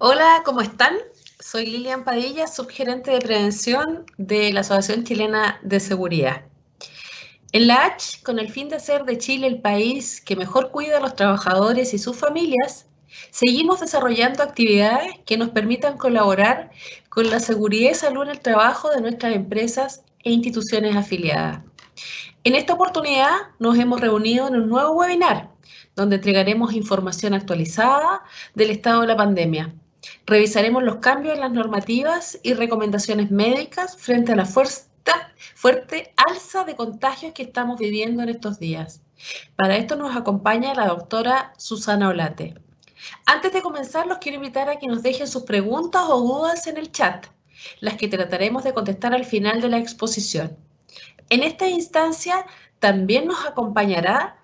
Hola, ¿cómo están? Soy Lilian Padilla, subgerente de prevención de la Asociación Chilena de Seguridad. En la H, con el fin de hacer de Chile el país que mejor cuida a los trabajadores y sus familias, seguimos desarrollando actividades que nos permitan colaborar con la seguridad y salud en el trabajo de nuestras empresas e instituciones afiliadas. En esta oportunidad nos hemos reunido en un nuevo webinar donde entregaremos información actualizada del estado de la pandemia, Revisaremos los cambios en las normativas y recomendaciones médicas frente a la fuerte alza de contagios que estamos viviendo en estos días. Para esto nos acompaña la doctora Susana Olate. Antes de comenzar, los quiero invitar a que nos dejen sus preguntas o dudas en el chat, las que trataremos de contestar al final de la exposición. En esta instancia, también nos acompañará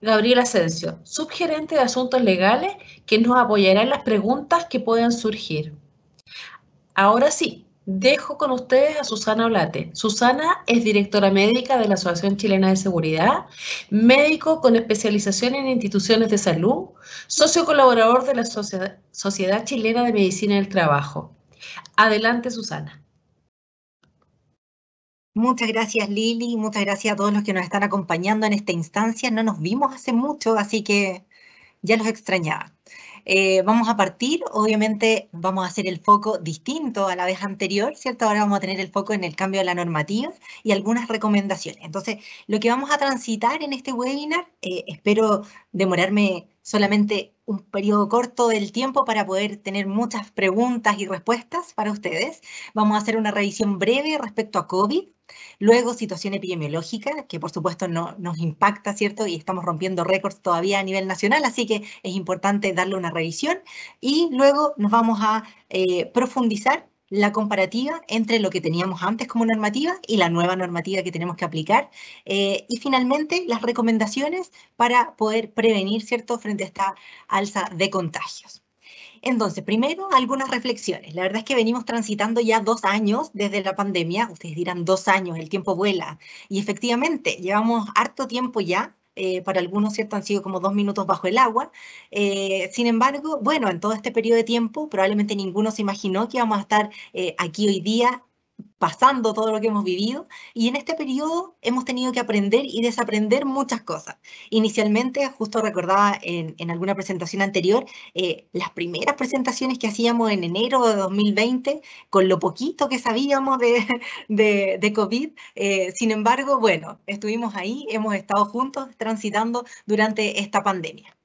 Gabriel Asensio, subgerente de asuntos legales, que nos apoyará en las preguntas que puedan surgir. Ahora sí, dejo con ustedes a Susana Olate. Susana es directora médica de la Asociación Chilena de Seguridad, médico con especialización en instituciones de salud, socio colaborador de la Sociedad Chilena de Medicina del Trabajo. Adelante, Susana. Muchas gracias Lili, muchas gracias a todos los que nos están acompañando en esta instancia. No nos vimos hace mucho, así que ya los extrañaba. Eh, vamos a partir, obviamente vamos a hacer el foco distinto a la vez anterior, ¿cierto? Ahora vamos a tener el foco en el cambio de la normativa y algunas recomendaciones. Entonces, lo que vamos a transitar en este webinar, eh, espero demorarme solamente un periodo corto del tiempo para poder tener muchas preguntas y respuestas para ustedes. Vamos a hacer una revisión breve respecto a COVID, Luego, situación epidemiológica, que por supuesto no, nos impacta, ¿cierto? Y estamos rompiendo récords todavía a nivel nacional, así que es importante darle una revisión. Y luego nos vamos a eh, profundizar la comparativa entre lo que teníamos antes como normativa y la nueva normativa que tenemos que aplicar. Eh, y finalmente, las recomendaciones para poder prevenir, ¿cierto?, frente a esta alza de contagios. Entonces, primero, algunas reflexiones. La verdad es que venimos transitando ya dos años desde la pandemia. Ustedes dirán dos años, el tiempo vuela. Y efectivamente, llevamos harto tiempo ya. Eh, para algunos, ¿cierto? Han sido como dos minutos bajo el agua. Eh, sin embargo, bueno, en todo este periodo de tiempo probablemente ninguno se imaginó que íbamos a estar eh, aquí hoy día pasando todo lo que hemos vivido y en este periodo hemos tenido que aprender y desaprender muchas cosas. Inicialmente, justo recordaba en, alguna presentación anterior, eh, las primeras presentaciones que hacíamos en enero de 2020, con lo poquito que sabíamos de, de, COVID. Eh, sin embargo, bueno, estuvimos ahí, hemos estado juntos transitando durante esta pandemia.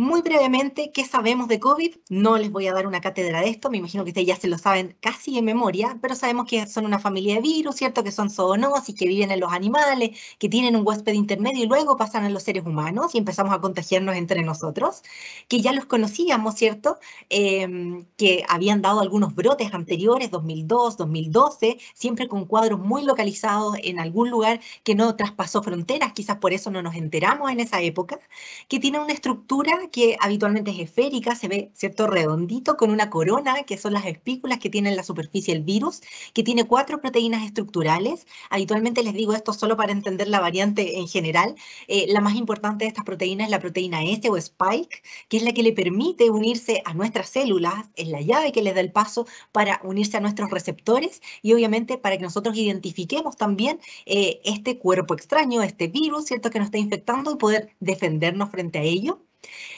Muy brevemente, ¿qué sabemos de COVID? No les voy a dar una cátedra de esto, me imagino que ustedes ya se lo saben casi en memoria, pero sabemos que son una familia de virus, ¿cierto? Que son zoonosis, que viven en los animales, que tienen un huésped intermedio y luego pasan a los seres humanos y empezamos a contagiarnos entre nosotros, que ya los conocíamos, ¿cierto? Em, que habían dado algunos brotes anteriores, 2002, 2012, siempre con cuadros muy localizados en algún lugar que no traspasó fronteras, quizás por eso no nos enteramos en esa época, que tiene una estructura que habitualmente es esférica, se ve, ¿cierto?, redondito con una corona, que son las espículas que tiene la superficie el virus, que tiene cuatro proteínas estructurales. Habitualmente les digo esto solo para entender la variante en general. Eh, la más importante de estas proteínas es la proteína S o spike, que es la que le permite unirse a nuestras células, es la llave que les da el paso para unirse a nuestros receptores y obviamente para que nosotros identifiquemos también eh, este cuerpo extraño, este virus, ¿cierto?, que nos está infectando y poder defendernos frente a ello.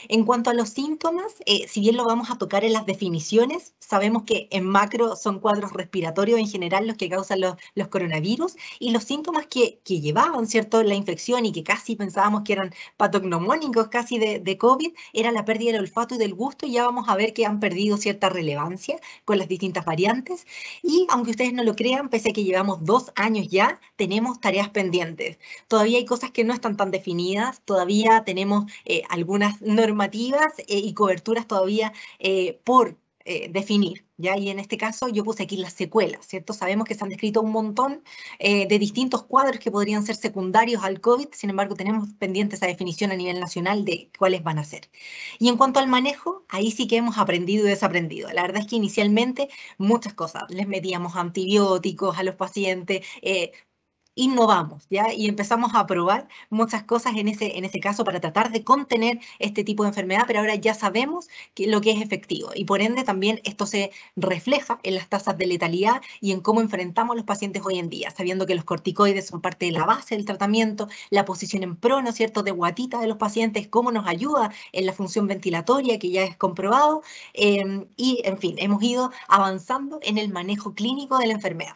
En cuanto a los síntomas, eh, si bien lo vamos a tocar en las definiciones, sabemos que en macro son cuadros respiratorios en general los que causan los, coronavirus y los síntomas que, llevaban, ¿cierto?, la infección y que casi pensábamos que eran patognomónicos casi de, COVID, era la pérdida del olfato y del gusto y ya vamos a ver que han perdido cierta relevancia con las distintas variantes y aunque ustedes no lo crean, pese a que llevamos dos años ya, tenemos tareas pendientes. Todavía hay cosas que no están tan definidas, todavía tenemos eh, algunas normativas eh, y coberturas todavía eh, por eh, definir. ¿ya? Y en este caso yo puse aquí las secuelas, ¿cierto? Sabemos que se han descrito un montón de distintos cuadros que podrían ser secundarios al COVID, sin embargo tenemos pendiente esa definición a nivel nacional de cuáles van a ser. Y en cuanto al manejo, ahí sí que hemos aprendido y desaprendido. La verdad es que inicialmente muchas cosas, les metíamos antibióticos a los pacientes, innovamos, ¿ya? Y empezamos a probar muchas cosas en ese, en caso para tratar de contener este tipo de enfermedad, pero ahora ya sabemos que, lo que es efectivo y por ende también esto se refleja en las tasas de letalidad y en cómo enfrentamos los pacientes hoy en día, sabiendo que los corticoides son parte de la base del tratamiento, la posición en pro, ¿no es cierto?, de guatita de los pacientes, cómo nos ayuda en la función ventilatoria, que ya es comprobado, eh, y en fin, hemos ido avanzando en el manejo clínico de la enfermedad.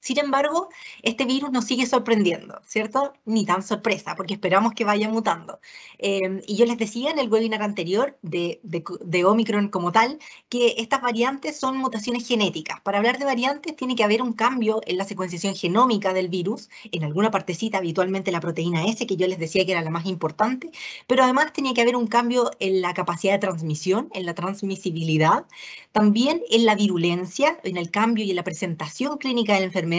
Sin embargo, este virus nos sigue sorprendiendo, ¿cierto? Ni tan sorpresa, porque esperamos que vaya mutando. Em, y yo les decía en el webinar anterior de, de, Omicron como tal, que estas variantes son mutaciones genéticas. Para hablar de variantes tiene que haber un cambio en la secuenciación genómica del virus, en alguna partecita, habitualmente la proteína S, que yo les decía que era la más importante, pero además tenía que haber un cambio en la capacidad de transmisión, en la transmisibilidad, también en la virulencia, en el cambio y en la presentación clínica de la enfermedad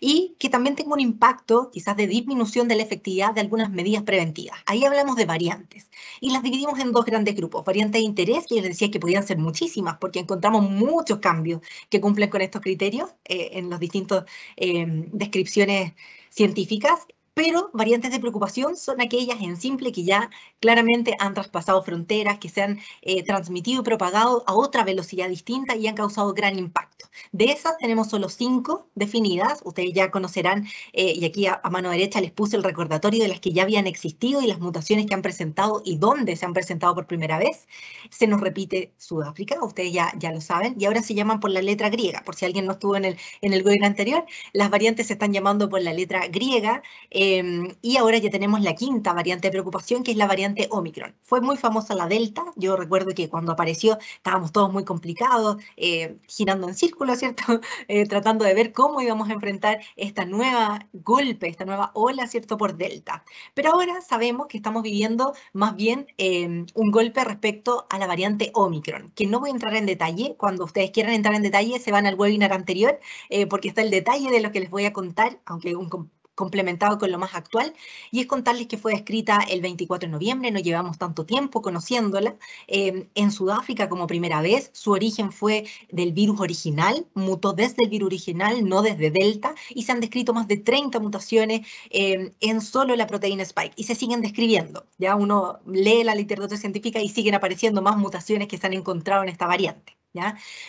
y que también tenga un impacto quizás de disminución de la efectividad de algunas medidas preventivas. Ahí hablamos de variantes y las dividimos en dos grandes grupos, variantes de interés, que les decía que podían ser muchísimas porque encontramos muchos cambios que cumplen con estos criterios eh, en las distintas eh, descripciones científicas pero variantes de preocupación son aquellas en simple que ya claramente han traspasado fronteras, que se han eh, transmitido y propagado a otra velocidad distinta y han causado gran impacto. De esas tenemos solo cinco definidas, ustedes ya conocerán, eh, y aquí a, mano derecha les puse el recordatorio de las que ya habían existido y las mutaciones que han presentado y dónde se han presentado por primera vez. Se nos repite Sudáfrica, ustedes ya, ya lo saben, y ahora se llaman por la letra griega, por si alguien no estuvo en el, en el gobierno anterior, las variantes se están llamando por la letra griega. Em, y ahora ya tenemos la quinta variante de preocupación, que es la variante Omicron. Fue muy famosa la Delta. Yo recuerdo que cuando apareció estábamos todos muy complicados, eh, girando en círculo, ¿cierto? Eh, tratando de ver cómo íbamos a enfrentar esta nueva golpe, esta nueva ola, ¿cierto? Por Delta. Pero ahora sabemos que estamos viviendo más bien em, un golpe respecto a la variante Omicron, que no voy a entrar en detalle. Cuando ustedes quieran entrar en detalle, se van al webinar anterior, eh, porque está el detalle de lo que les voy a contar, aunque un complementado con lo más actual, y es contarles que fue escrita el 24 de noviembre, no llevamos tanto tiempo conociéndola, em, en Sudáfrica como primera vez, su origen fue del virus original, mutó desde el virus original, no desde Delta, y se han descrito más de 30 mutaciones em, en solo la proteína Spike, y se siguen describiendo, ya uno lee la literatura científica y siguen apareciendo más mutaciones que se han encontrado en esta variante.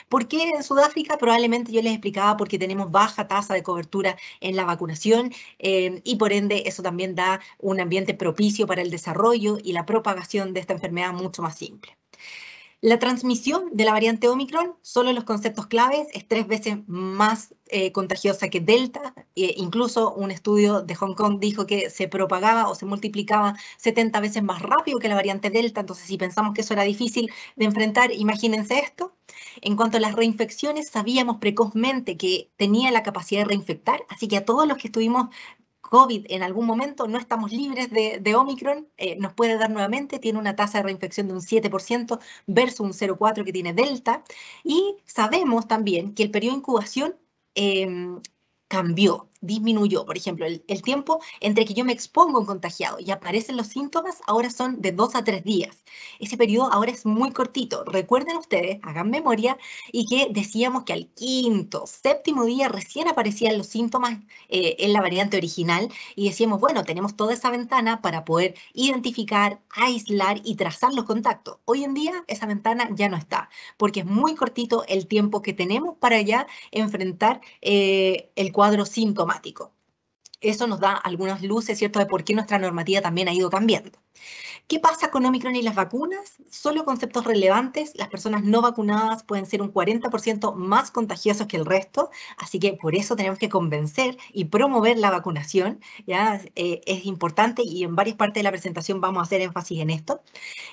¿Por qué en Sudáfrica? Probablemente yo les explicaba porque tenemos baja tasa de cobertura en la vacunación eh, y por ende eso también da un ambiente propicio para el desarrollo y la propagación de esta enfermedad mucho más simple. La transmisión de la variante Omicron, solo los conceptos claves, es tres veces más eh, contagiosa que Delta. Eh, incluso un estudio de Hong Kong dijo que se propagaba o se multiplicaba 70 veces más rápido que la variante Delta. Entonces, si pensamos que eso era difícil de enfrentar, imagínense esto. En cuanto a las reinfecciones, sabíamos precozmente que tenía la capacidad de reinfectar, así que a todos los que estuvimos COVID en algún momento, no estamos libres de, Omicron, eh, nos puede dar nuevamente, tiene una tasa de reinfección de un 7% versus un 0,4% que tiene Delta. Y sabemos también que el periodo de incubación em, cambió disminuyó. Por ejemplo, el, tiempo entre que yo me expongo a un contagiado y aparecen los síntomas ahora son de dos a tres días. Ese periodo ahora es muy cortito. Recuerden ustedes, hagan memoria, y que decíamos que al quinto, séptimo día recién aparecían los síntomas eh, en la variante original y decíamos, bueno, tenemos toda esa ventana para poder identificar, aislar y trazar los contactos. Hoy en día esa ventana ya no está, porque es muy cortito el tiempo que tenemos para ya enfrentar eh, el cuadro síntoma eso nos da algunas luces, ¿cierto?, de por qué nuestra normativa también ha ido cambiando. ¿Qué pasa con Omicron y las vacunas? Solo conceptos relevantes, las personas no vacunadas pueden ser un 40% más contagiosas que el resto, así que por eso tenemos que convencer y promover la vacunación, ¿ya? Eh, es importante y en varias partes de la presentación vamos a hacer énfasis en esto.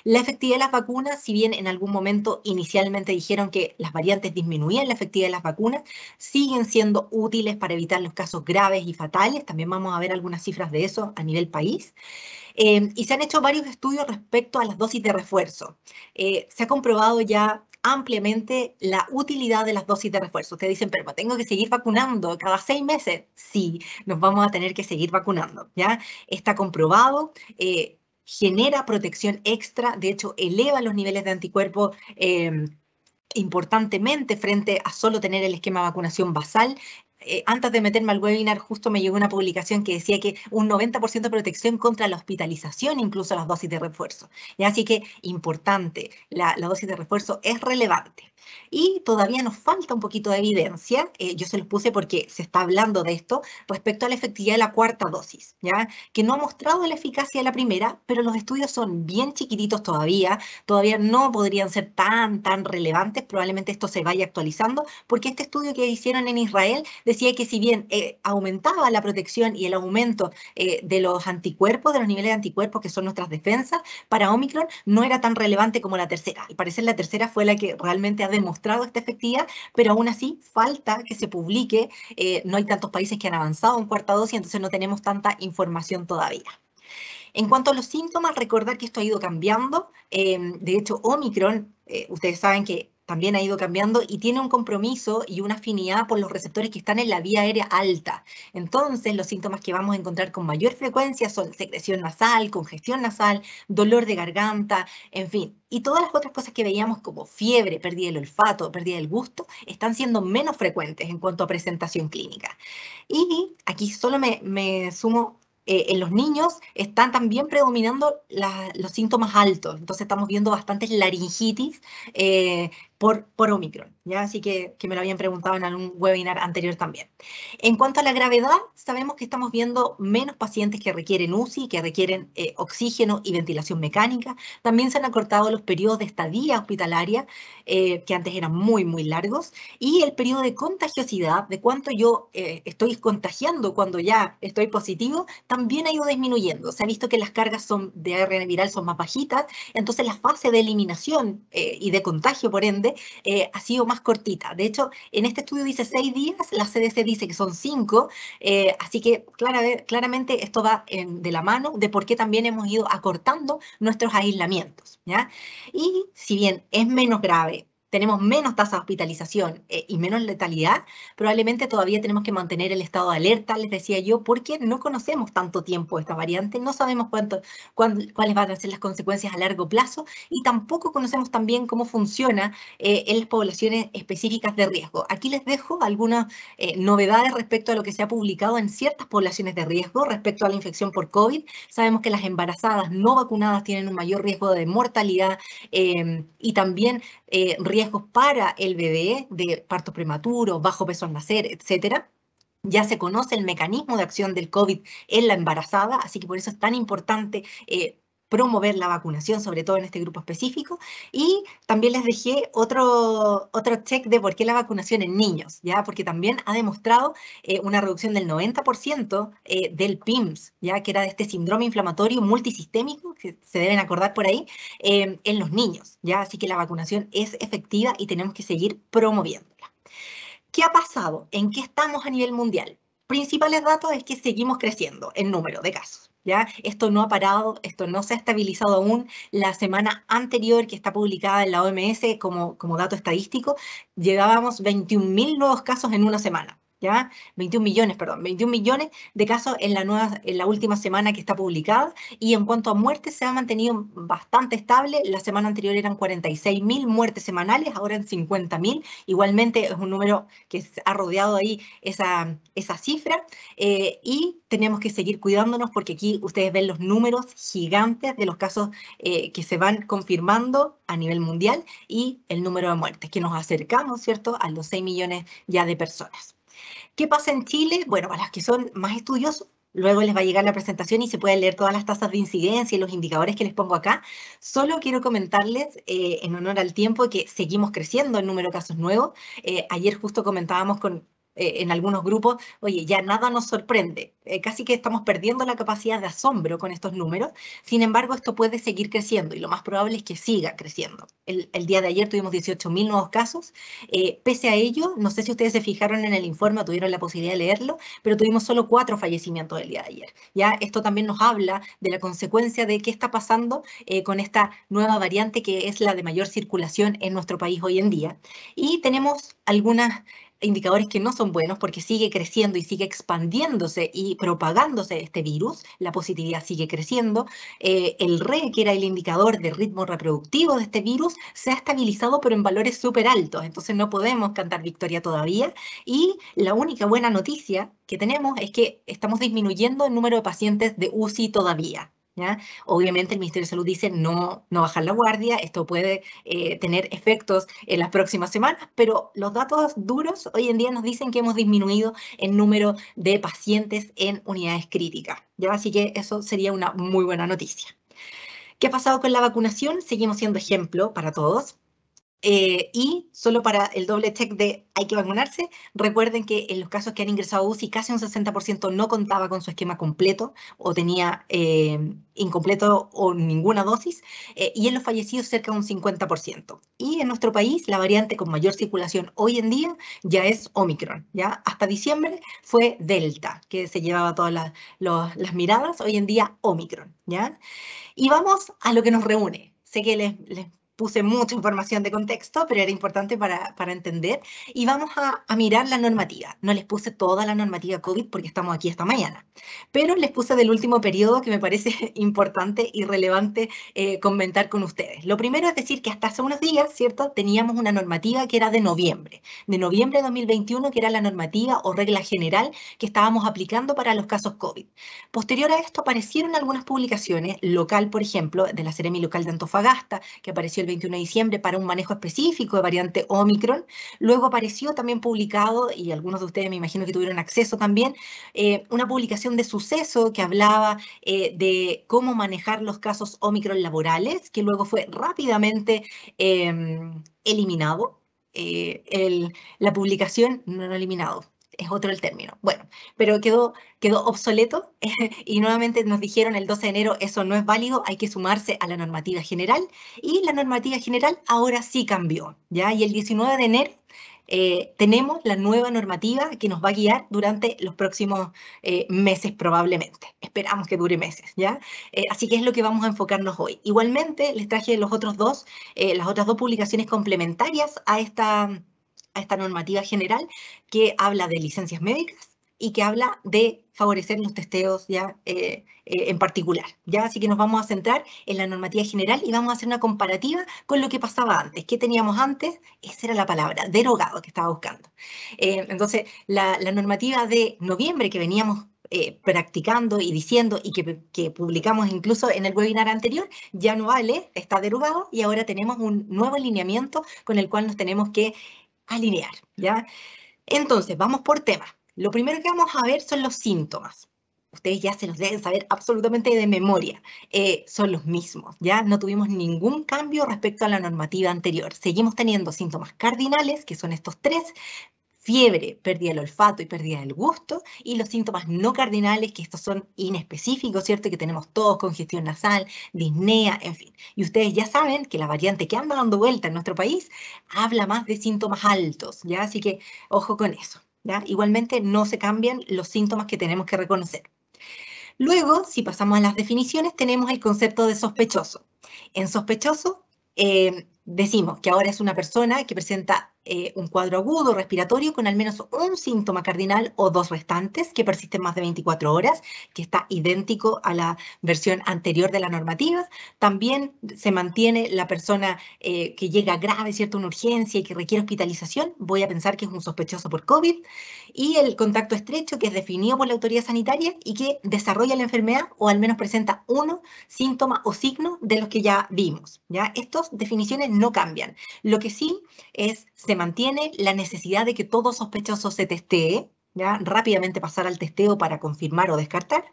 La efectividad de las vacunas, si bien en algún momento inicialmente dijeron que las variantes disminuían la efectividad de las vacunas, siguen siendo útiles para evitar los casos graves y fatales, también vamos a ver algunas cifras de eso a nivel país. Em, y se han hecho varios estudios respecto a las dosis de refuerzo. Eh, se ha comprobado ya ampliamente la utilidad de las dosis de refuerzo. Ustedes dicen, pero tengo que seguir vacunando cada seis meses. Sí, nos vamos a tener que seguir vacunando, ¿ya? Está comprobado. Eh, genera protección extra, de hecho eleva los niveles de anticuerpo em, importantemente frente a solo tener el esquema de vacunación basal eh, antes de meterme al webinar, justo me llegó una publicación que decía que un 90% de protección contra la hospitalización, incluso las dosis de refuerzo. Y así que importante, la, dosis de refuerzo es relevante. Y todavía nos falta un poquito de evidencia, eh, yo se los puse porque se está hablando de esto, respecto a la efectividad de la cuarta dosis, ¿ya? que no ha mostrado la eficacia de la primera, pero los estudios son bien chiquititos todavía, todavía no podrían ser tan, tan relevantes, probablemente esto se vaya actualizando, porque este estudio que hicieron en Israel de decía que si bien eh, aumentaba la protección y el aumento eh, de los anticuerpos, de los niveles de anticuerpos que son nuestras defensas, para Omicron no era tan relevante como la tercera. Al parecer la tercera fue la que realmente ha demostrado esta efectividad, pero aún así falta que se publique. Eh, no hay tantos países que han avanzado en cuarta dosis, entonces no tenemos tanta información todavía. En cuanto a los síntomas, recordar que esto ha ido cambiando. de hecho, Omicron, ustedes saben que también ha ido cambiando y tiene un compromiso y una afinidad por los receptores que están en la vía aérea alta. Entonces, los síntomas que vamos a encontrar con mayor frecuencia son secreción nasal, congestión nasal, dolor de garganta, en fin. Y todas las otras cosas que veíamos como fiebre, pérdida del olfato, pérdida del gusto, están siendo menos frecuentes en cuanto a presentación clínica. Y aquí solo me, sumo eh, en los niños están también predominando los síntomas altos. Entonces estamos viendo bastantes laringitis, eh, por, Omicron. ¿ya? Así que, que me lo habían preguntado en algún webinar anterior también. En cuanto a la gravedad, sabemos que estamos viendo menos pacientes que requieren UCI, que requieren eh, oxígeno y ventilación mecánica. También se han acortado los periodos de estadía hospitalaria, eh, que antes eran muy, muy largos, y el periodo de contagiosidad, de cuánto yo eh, estoy contagiando cuando ya estoy positivo, también ha ido disminuyendo. Se ha visto que las cargas son de ARN viral son más bajitas, entonces la fase de eliminación y de contagio, por ende, ha sido más cortita. De hecho, en este estudio dice seis días, la CDC dice que son cinco, eh, así que claramente esto va de la mano de por qué también hemos ido acortando nuestros aislamientos. ¿ya? Y si bien es menos grave tenemos menos tasa de hospitalización eh, y menos letalidad, probablemente todavía tenemos que mantener el estado de alerta, les decía yo, porque no conocemos tanto tiempo esta variante, no sabemos cuánto, cuáles van a ser las consecuencias a largo plazo y tampoco conocemos también cómo funciona eh, en las poblaciones específicas de riesgo. Aquí les dejo algunas eh, novedades respecto a lo que se ha publicado en ciertas poblaciones de riesgo respecto a la infección por COVID. Sabemos que las embarazadas no vacunadas tienen un mayor riesgo de mortalidad y también eh, riesgos para el bebé de parto prematuro, bajo peso al nacer, etcétera. Ya se conoce el mecanismo de acción del COVID en la embarazada, así que por eso es tan importante eh, promover la vacunación, sobre todo en este grupo específico. Y también les dejé otro, otro check de por qué la vacunación en niños, ¿ya? Porque también ha demostrado eh, una reducción del 90% eh, del PIMS, ¿ya? Que era de este síndrome inflamatorio multisistémico, que se deben acordar por ahí, em, en los niños, ¿ya? Así que la vacunación es efectiva y tenemos que seguir promoviéndola. ¿Qué ha pasado? ¿En qué estamos a nivel mundial? Principales datos es que seguimos creciendo en número de casos. Esto no ha parado, esto no se ha estabilizado aún. La semana anterior que está publicada en la OMS como, como dato estadístico, llegábamos 21.000 nuevos casos en una semana. ¿ya? 21 millones, perdón, 21 millones de casos en la, nueva, en la última semana que está publicada y en cuanto a muertes se ha mantenido bastante estable, la semana anterior eran 46.000 muertes semanales, ahora en 50.000, igualmente es un número que ha rodeado ahí esa, cifra eh, y tenemos que seguir cuidándonos porque aquí ustedes ven los números gigantes de los casos eh, que se van confirmando a nivel mundial y el número de muertes, que nos acercamos, ¿cierto?, a los 6 millones ya de personas. ¿Qué pasa en Chile? Bueno, a los que son más estudiosos, luego les va a llegar la presentación y se pueden leer todas las tasas de incidencia y los indicadores que les pongo acá. Solo quiero comentarles, eh, en honor al tiempo, que seguimos creciendo el número de casos nuevos. Eh, ayer justo comentábamos con eh, en algunos grupos, oye, ya nada nos sorprende, eh, casi que estamos perdiendo la capacidad de asombro con estos números, sin embargo, esto puede seguir creciendo y lo más probable es que siga creciendo. El, día de ayer tuvimos 18.000 nuevos casos, eh, pese a ello, no sé si ustedes se fijaron en el informe o tuvieron la posibilidad de leerlo, pero tuvimos solo cuatro fallecimientos el día de ayer. Ya esto también nos habla de la consecuencia de qué está pasando con esta nueva variante que es la de mayor circulación en nuestro país hoy en día. Y tenemos algunas indicadores que no son buenos porque sigue creciendo y sigue expandiéndose y propagándose este virus, la positividad sigue creciendo, eh, el RE, que era el indicador de ritmo reproductivo de este virus, se ha estabilizado pero en valores súper altos, entonces no podemos cantar victoria todavía y la única buena noticia que tenemos es que estamos disminuyendo el número de pacientes de UCI todavía. Obviamente el Ministerio de Salud dice no, no bajar la guardia, esto puede eh, tener efectos en las próximas semanas, pero los datos duros hoy en día nos dicen que hemos disminuido el número de pacientes en unidades críticas, ¿ya? Así que eso sería una muy buena noticia. ¿Qué ha pasado con la vacunación? Seguimos siendo ejemplo para todos. Eh, y solo para el doble check de hay que vacunarse, recuerden que en los casos que han ingresado a UCI, casi un 60% no contaba con su esquema completo o tenía eh, incompleto o ninguna dosis, eh, y en los fallecidos cerca de un 50%. Y en nuestro país, la variante con mayor circulación hoy en día ya es Omicron. ¿ya? Hasta diciembre fue Delta, que se llevaba todas las, las miradas, hoy en día Omicron. ¿ya? Y vamos a lo que nos reúne. Sé que les, les puse mucha información de contexto, pero era importante para, para entender. Y vamos a, a, mirar la normativa. No les puse toda la normativa COVID porque estamos aquí esta mañana, pero les puse del último periodo que me parece importante y relevante eh, comentar con ustedes. Lo primero es decir que hasta hace unos días, ¿cierto? Teníamos una normativa que era de noviembre, de noviembre de 2021, que era la normativa o regla general que estábamos aplicando para los casos COVID. Posterior a esto aparecieron algunas publicaciones, local, por ejemplo, de la Seremi Local de Antofagasta, que apareció el 21 de diciembre para un manejo específico de variante Omicron. Luego apareció también publicado, y algunos de ustedes me imagino que tuvieron acceso también, eh, una publicación de suceso que hablaba eh, de cómo manejar los casos Omicron laborales, que luego fue rápidamente em, eliminado. Eh, la publicación no lo eliminado, es otro el término. Bueno, pero quedó, quedó obsoleto y nuevamente nos dijeron el 12 de enero eso no es válido, hay que sumarse a la normativa general y la normativa general ahora sí cambió, ¿ya? Y el 19 de enero eh, tenemos la nueva normativa que nos va a guiar durante los próximos eh, meses probablemente. Esperamos que dure meses, ¿ya? Eh, así que es lo que vamos a enfocarnos hoy. Igualmente, les traje los otros dos, las otras dos publicaciones complementarias a esta a esta normativa general que habla de licencias médicas y que habla de favorecer los testeos ya eh, eh, en particular. ¿ya? Así que nos vamos a centrar en la normativa general y vamos a hacer una comparativa con lo que pasaba antes. ¿Qué teníamos antes? Esa era la palabra, derogado, que estaba buscando. Eh, entonces, la, la, normativa de noviembre que veníamos practicando y diciendo y que, que, publicamos incluso en el webinar anterior, ya no vale, está derogado y ahora tenemos un nuevo alineamiento con el cual nos tenemos que alinear, ¿ya? Entonces, vamos por temas. Lo primero que vamos a ver son los síntomas. Ustedes ya se los deben saber absolutamente de memoria. Eh, son los mismos, ¿ya? No tuvimos ningún cambio respecto a la normativa anterior. Seguimos teniendo síntomas cardinales, que son estos tres, fiebre, pérdida del olfato y pérdida del gusto, y los síntomas no cardinales, que estos son inespecíficos, ¿cierto? Que tenemos todos, congestión nasal, disnea, en fin. Y ustedes ya saben que la variante que anda dando vuelta en nuestro país habla más de síntomas altos, ¿ya? Así que ojo con eso, ¿ya? Igualmente no se cambian los síntomas que tenemos que reconocer. Luego, si pasamos a las definiciones, tenemos el concepto de sospechoso. En sospechoso, eh, decimos que ahora es una persona que presenta eh, un cuadro agudo respiratorio con al menos un síntoma cardinal o dos restantes que persisten más de 24 horas, que está idéntico a la versión anterior de la normativa. También se mantiene la persona eh, que llega grave, ¿cierto? Una urgencia y que requiere hospitalización. Voy a pensar que es un sospechoso por COVID. Y el contacto estrecho que es definido por la autoridad sanitaria y que desarrolla la enfermedad o al menos presenta uno síntoma o signo de los que ya vimos. ¿ya? Estas definiciones no cambian. Lo que sí es se mantiene la necesidad de que todo sospechoso se testee, ¿ya? rápidamente pasar al testeo para confirmar o descartar,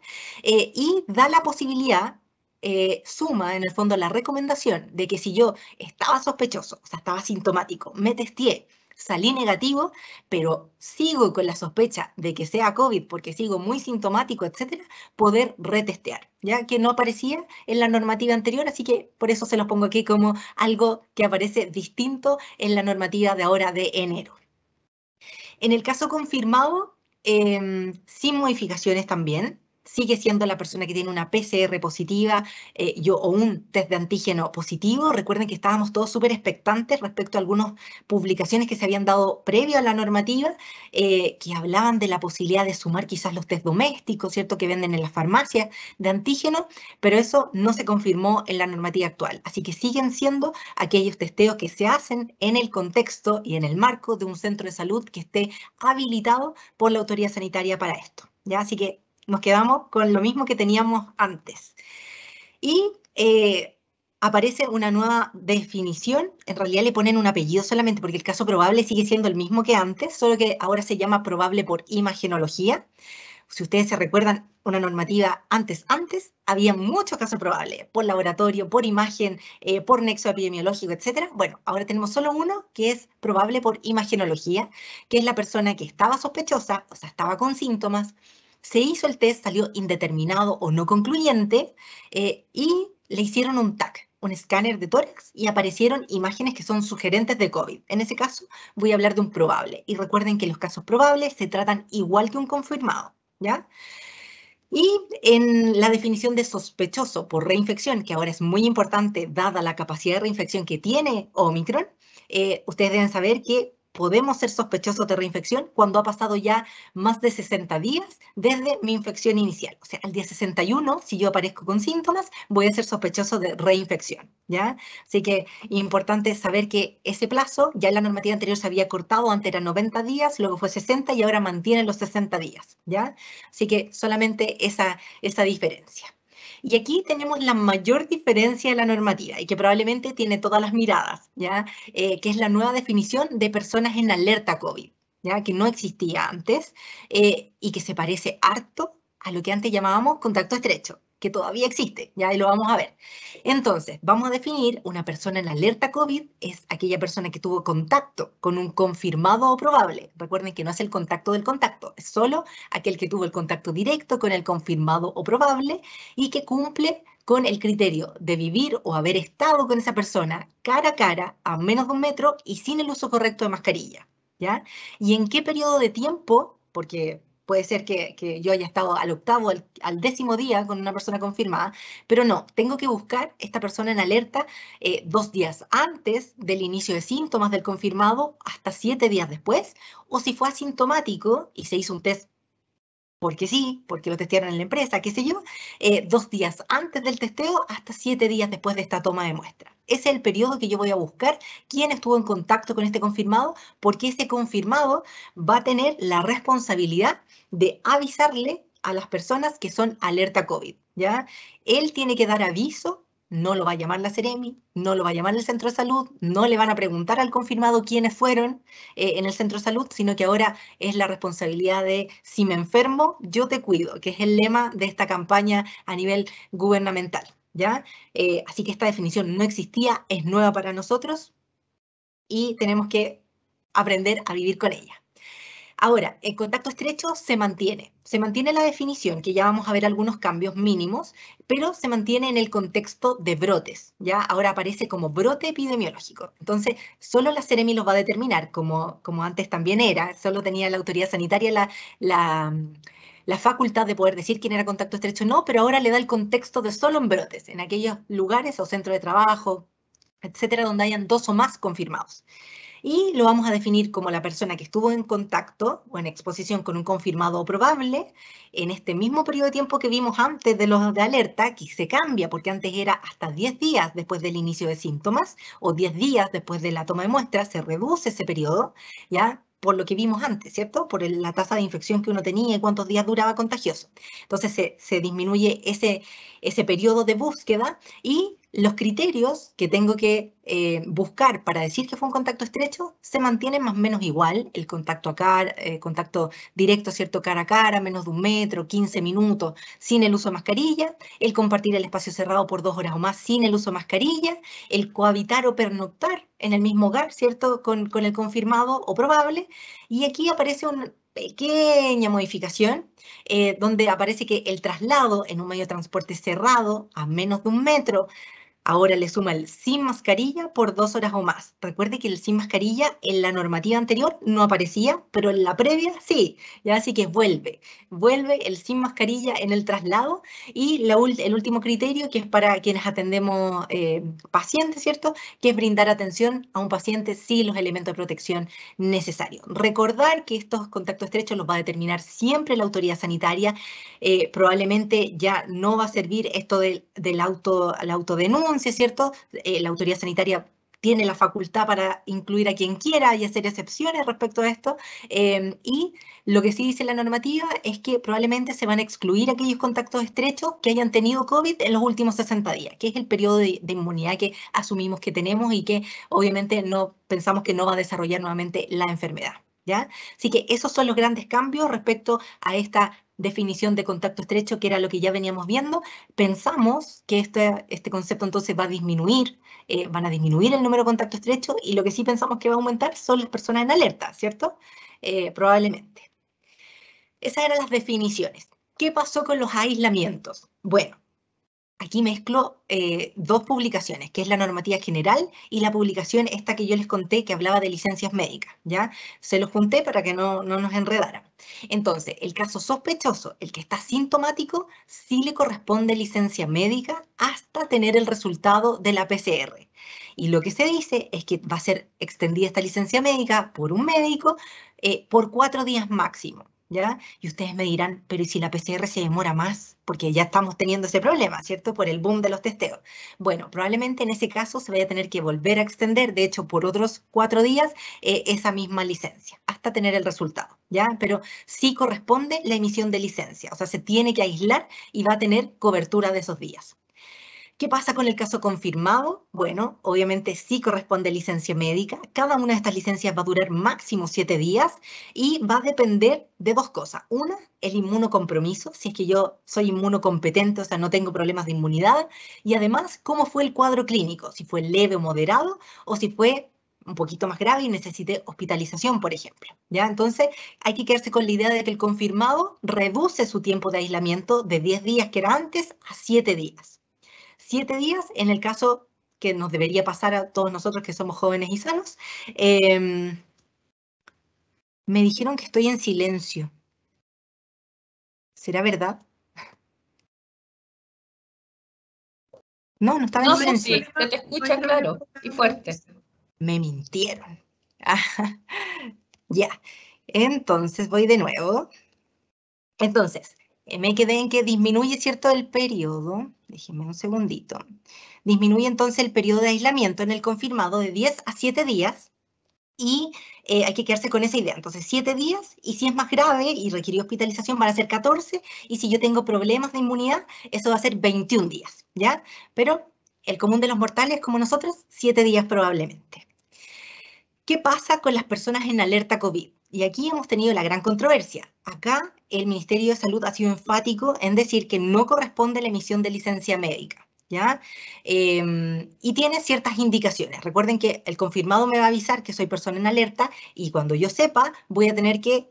eh, y da la posibilidad, eh, suma en el fondo la recomendación de que si yo estaba sospechoso, o sea, estaba sintomático, me testeé, salí negativo, pero sigo con la sospecha de que sea COVID porque sigo muy sintomático, etcétera, poder retestear, ya que no aparecía en la normativa anterior, así que por eso se los pongo aquí como algo que aparece distinto en la normativa de ahora de enero. En el caso confirmado, em, sin modificaciones también, sigue siendo la persona que tiene una PCR positiva eh, yo, o un test de antígeno positivo. Recuerden que estábamos todos súper expectantes respecto a algunas publicaciones que se habían dado previo a la normativa, eh, que hablaban de la posibilidad de sumar quizás los test domésticos, ¿cierto?, que venden en las farmacias de antígeno, pero eso no se confirmó en la normativa actual. Así que siguen siendo aquellos testeos que se hacen en el contexto y en el marco de un centro de salud que esté habilitado por la autoridad sanitaria para esto. ¿ya? Así que nos quedamos con lo mismo que teníamos antes. Y eh, aparece una nueva definición, en realidad le ponen un apellido solamente porque el caso probable sigue siendo el mismo que antes, solo que ahora se llama probable por imagenología. Si ustedes se recuerdan una normativa antes, antes, había muchos casos probables, por laboratorio, por imagen, eh, por nexo epidemiológico, etc. Bueno, ahora tenemos solo uno que es probable por imagenología, que es la persona que estaba sospechosa, o sea, estaba con síntomas, se hizo el test, salió indeterminado o no concluyente eh, y le hicieron un TAC, un escáner de tórax y aparecieron imágenes que son sugerentes de COVID. En ese caso voy a hablar de un probable y recuerden que los casos probables se tratan igual que un confirmado, ¿ya? Y en la definición de sospechoso por reinfección, que ahora es muy importante dada la capacidad de reinfección que tiene Omicron, eh, ustedes deben saber que podemos ser sospechosos de reinfección cuando ha pasado ya más de 60 días desde mi infección inicial. O sea, al día 61, si yo aparezco con síntomas, voy a ser sospechoso de reinfección, ¿ya? Así que importante saber que ese plazo, ya la normativa anterior se había cortado, antes era 90 días, luego fue 60 y ahora mantiene los 60 días, ¿ya? Así que solamente esa, esa diferencia. Y aquí tenemos la mayor diferencia de la normativa y que probablemente tiene todas las miradas, ¿ya? Eh, que es la nueva definición de personas en alerta COVID, ¿ya? Que no existía antes eh, y que se parece harto a lo que antes llamábamos contacto estrecho que todavía existe, ya lo vamos a ver. Entonces, vamos a definir una persona en alerta COVID es aquella persona que tuvo contacto con un confirmado o probable. Recuerden que no es el contacto del contacto, es solo aquel que tuvo el contacto directo con el confirmado o probable y que cumple con el criterio de vivir o haber estado con esa persona cara a cara, a menos de un metro y sin el uso correcto de mascarilla. ¿Ya? ¿Y en qué periodo de tiempo? Porque puede ser que, yo haya estado al octavo, al, décimo día con una persona confirmada, pero no, tengo que buscar esta persona en alerta eh, dos días antes del inicio de síntomas del confirmado hasta siete días después, o si fue asintomático y se hizo un test porque sí, porque lo testearon en la empresa, qué sé yo, eh, dos días antes del testeo hasta siete días después de esta toma de muestra es el periodo que yo voy a buscar, quién estuvo en contacto con este confirmado, porque ese confirmado va a tener la responsabilidad de avisarle a las personas que son alerta COVID. ¿ya? Él tiene que dar aviso, no lo va a llamar la Ceremi, no lo va a llamar el centro de salud, no le van a preguntar al confirmado quiénes fueron eh, en el centro de salud, sino que ahora es la responsabilidad de si me enfermo, yo te cuido, que es el lema de esta campaña a nivel gubernamental. ¿ya? Eh, así que esta definición no existía, es nueva para nosotros y tenemos que aprender a vivir con ella. Ahora, el contacto estrecho se mantiene. Se mantiene la definición, que ya vamos a ver algunos cambios mínimos, pero se mantiene en el contexto de brotes. Ya ahora aparece como brote epidemiológico. Entonces, solo la Ceremi los va a determinar, como, como antes también era. Solo tenía la autoridad sanitaria la, la la facultad de poder decir quién era contacto estrecho o no, pero ahora le da el contexto de solo en brotes, en aquellos lugares o centros de trabajo, etcétera, donde hayan dos o más confirmados. Y lo vamos a definir como la persona que estuvo en contacto o en exposición con un confirmado o probable en este mismo periodo de tiempo que vimos antes de los de alerta, que se cambia porque antes era hasta 10 días después del inicio de síntomas o 10 días después de la toma de muestra, se reduce ese periodo, ¿ya? por lo que vimos antes, ¿cierto? Por la tasa de infección que uno tenía y cuántos días duraba contagioso. Entonces se, disminuye ese, ese periodo de búsqueda y los criterios que tengo que eh, buscar para decir que fue un contacto estrecho se mantienen más o menos igual, el contacto, a cara, eh, contacto directo, ¿cierto? Cara a cara, menos de un metro, 15 minutos sin el uso de mascarilla, el compartir el espacio cerrado por dos horas o más sin el uso de mascarilla, el cohabitar o pernoctar en el mismo hogar, ¿cierto? Con, el confirmado o probable. Y aquí aparece una pequeña modificación, eh, donde aparece que el traslado en un medio de transporte cerrado a menos de un metro Ahora le suma el sin mascarilla por dos horas o más. Recuerde que el sin mascarilla en la normativa anterior no aparecía, pero en la previa sí. Ya, así que vuelve. Vuelve el sin mascarilla en el traslado y la, el último criterio que es para quienes atendemos eh, pacientes, ¿cierto? Que es brindar atención a un paciente sin los elementos de protección necesarios. Recordar que estos contactos estrechos los va a determinar siempre la autoridad sanitaria. Eh, probablemente ya no va a servir esto del, auto, la autodenuncia si es ¿cierto? Eh, la autoridad sanitaria tiene la facultad para incluir a quien quiera y hacer excepciones respecto a esto. Em, y lo que sí dice la normativa es que probablemente se van a excluir aquellos contactos estrechos que hayan tenido COVID en los últimos 60 días, que es el periodo de, de inmunidad que asumimos que tenemos y que obviamente no pensamos que no va a desarrollar nuevamente la enfermedad. ¿Ya? Así que esos son los grandes cambios respecto a esta definición de contacto estrecho, que era lo que ya veníamos viendo, pensamos que este, este concepto entonces va a disminuir, eh, van a disminuir el número de contacto estrecho y lo que sí pensamos que va a aumentar son las personas en alerta, ¿cierto? Eh, probablemente. Esas eran las definiciones. ¿Qué pasó con los aislamientos? Bueno, aquí mezclo eh, dos publicaciones, que es la normativa general y la publicación esta que yo les conté que hablaba de licencias médicas, ¿ya? Se los junté para que no, nos enredaran. Entonces, el caso sospechoso, el que está sintomático, sí le corresponde licencia médica hasta tener el resultado de la PCR. Y lo que se dice es que va a ser extendida esta licencia médica por un médico eh, por cuatro días máximo. Y ustedes me dirán, pero ¿y si la PCR se demora más? Porque ya estamos teniendo ese problema, ¿cierto? Por el boom de los testeos. Bueno, probablemente en ese caso se vaya a tener que volver a extender, de hecho, por otros cuatro días, eh, esa misma licencia, hasta tener el resultado, ¿ya? Pero sí corresponde la emisión de licencia, o sea, se tiene que aislar y va a tener cobertura de esos días. ¿Qué pasa con el caso confirmado? Bueno, obviamente sí corresponde licencia médica. Cada una de estas licencias va a durar máximo siete días y va a depender de dos cosas. Una, el inmunocompromiso, si es que yo soy inmunocompetente, o sea, no tengo problemas de inmunidad. Y además, cómo fue el cuadro clínico, si fue leve o moderado o si fue un poquito más grave y necesite hospitalización, por ejemplo. ¿ya? Entonces, hay que quedarse con la idea de que el confirmado reduce su tiempo de aislamiento de 10 días que era antes a 7 días siete días en el caso que nos debería pasar a todos nosotros que somos jóvenes y sanos. Em, me dijeron que estoy en silencio. ¿Será verdad? No, no estaba en silencio. Sí, se te escucha claro y fuerte. Me mintieron. ya. Entonces voy de nuevo. Entonces, eh, me quedé en que disminuye, ¿cierto?, el periodo, déjenme un segundito, disminuye entonces el periodo de aislamiento en el confirmado de 10 a 7 días y eh, hay que quedarse con esa idea. Entonces, 7 días y si es más grave y requiere hospitalización van a ser 14 y si yo tengo problemas de inmunidad, eso va a ser 21 días, ¿ya? Pero el común de los mortales, como nosotros, 7 días probablemente. ¿Qué pasa con las personas en alerta COVID? Y aquí hemos tenido la gran controversia. Acá el Ministerio de Salud ha sido enfático en decir que no corresponde la emisión de licencia médica. ¿Ya? Em, y tiene ciertas indicaciones. Recuerden que el confirmado me va a avisar que soy persona en alerta y cuando yo sepa voy a tener que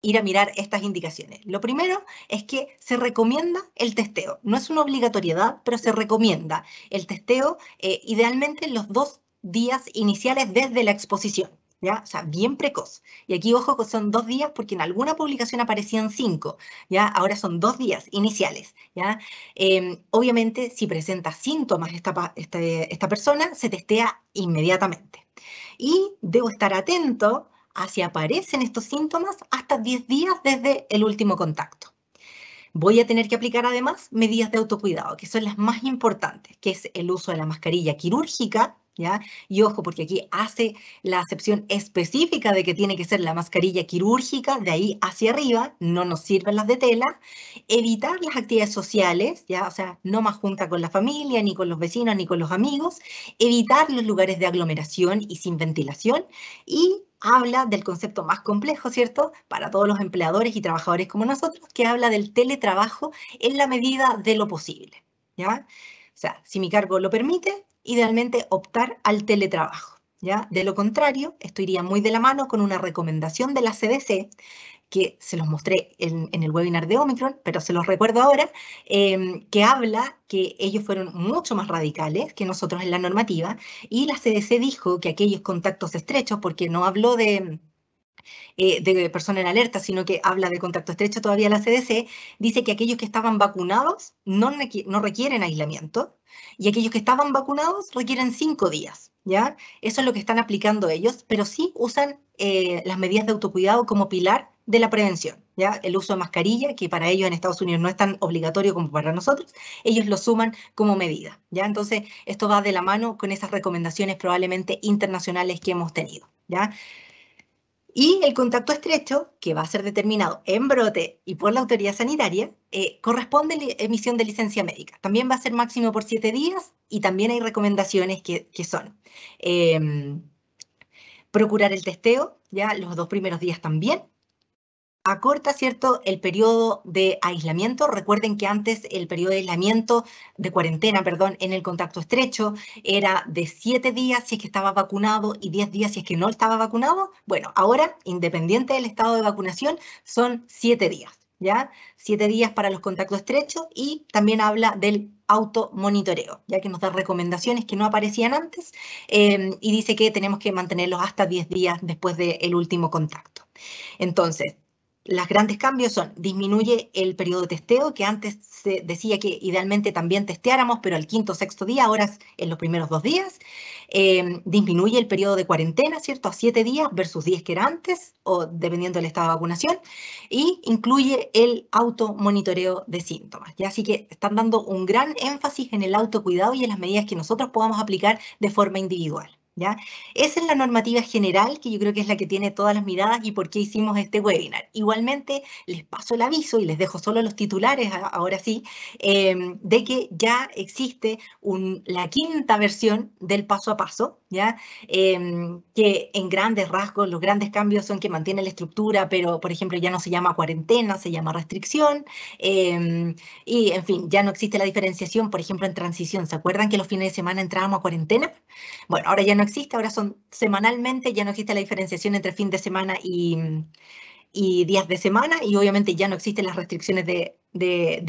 ir a mirar estas indicaciones. Lo primero es que se recomienda el testeo. No es una obligatoriedad, pero se recomienda el testeo eh, idealmente en los dos días iniciales desde la exposición. O sea, bien precoz. Y aquí, ojo, que son dos días porque en alguna publicación aparecían cinco, ¿ya? Ahora son dos días iniciales, ¿ya? Em, obviamente, si presenta síntomas esta, esta, esta persona, se testea inmediatamente. Y debo estar atento a si aparecen estos síntomas hasta 10 días desde el último contacto. Voy a tener que aplicar además medidas de autocuidado, que son las más importantes, que es el uso de la mascarilla quirúrgica y ojo, porque aquí hace la acepción específica de que tiene que ser la mascarilla quirúrgica, de ahí hacia arriba, no nos sirven las de tela, evitar las actividades sociales, ¿ya? O sea, no más junta con la familia, ni con los vecinos, ni con los amigos, evitar los lugares de aglomeración y sin ventilación, y habla del concepto más complejo, ¿cierto? Para todos los empleadores y trabajadores como nosotros, que habla del teletrabajo en la medida de lo posible, ¿ya? O sea, si mi cargo lo permite, idealmente optar al teletrabajo. ¿ya? De lo contrario, esto iría muy de la mano con una recomendación de la CDC que se los mostré en, el webinar de Omicron, pero se los recuerdo ahora, em, que habla que ellos fueron mucho más radicales que nosotros en la normativa y la CDC dijo que aquellos contactos estrechos, porque no habló de, eh, de persona en alerta, sino que habla de contacto estrecho todavía la CDC, dice que aquellos que estaban vacunados no, no requieren aislamiento y aquellos que estaban vacunados requieren cinco días. ¿ya? Eso es lo que están aplicando ellos, pero sí usan eh, las medidas de autocuidado como pilar de la prevención. ¿ya? El uso de mascarilla, que para ellos en Estados Unidos no es tan obligatorio como para nosotros, ellos lo suman como medida. ¿ya? Entonces, esto va de la mano con esas recomendaciones probablemente internacionales que hemos tenido. ¿ya? Y el contacto estrecho, que va a ser determinado en brote y por la autoridad sanitaria, a eh, la emisión de licencia médica. También va a ser máximo por siete días y también hay recomendaciones que, son em, procurar el testeo, ya los dos primeros días también, acorta, ¿cierto?, el periodo de aislamiento. Recuerden que antes el periodo de aislamiento, de cuarentena, perdón, en el contacto estrecho era de siete días si es que estaba vacunado y diez días si es que no estaba vacunado. Bueno, ahora, independiente del estado de vacunación, son siete días, ¿ya? Siete días para los contactos estrechos y también habla del automonitoreo, ya que nos da recomendaciones que no aparecían antes em, y dice que tenemos que mantenerlos hasta 10 días después del el último contacto. Entonces, los grandes cambios son, disminuye el periodo de testeo, que antes se decía que idealmente también testeáramos, pero al quinto o sexto día, ahora en los primeros dos días. Eh, disminuye el periodo de cuarentena, ¿cierto? A siete días versus diez que era antes, o dependiendo del estado de vacunación. Y incluye el automonitoreo de síntomas. ¿ya? Así que están dando un gran énfasis en el autocuidado y en las medidas que nosotros podamos aplicar de forma individual. Esa es la normativa general que yo creo que es la que tiene todas las miradas y por qué hicimos este webinar. Igualmente, les paso el aviso y les dejo solo los titulares ahora sí, em, de que ya existe la quinta versión del paso a paso, ¿ya? Em, que en grandes rasgos los grandes cambios son que mantiene la estructura, pero por ejemplo ya no se llama cuarentena, se llama restricción, em, y en fin, ya no existe la diferenciación, por ejemplo, en transición. ¿Se acuerdan que los fines de semana entrábamos a cuarentena? Bueno, ahora ya no existe, ahora son semanalmente, ya no existe la diferenciación entre fin de semana y, y días de semana, y obviamente ya no existen las restricciones de,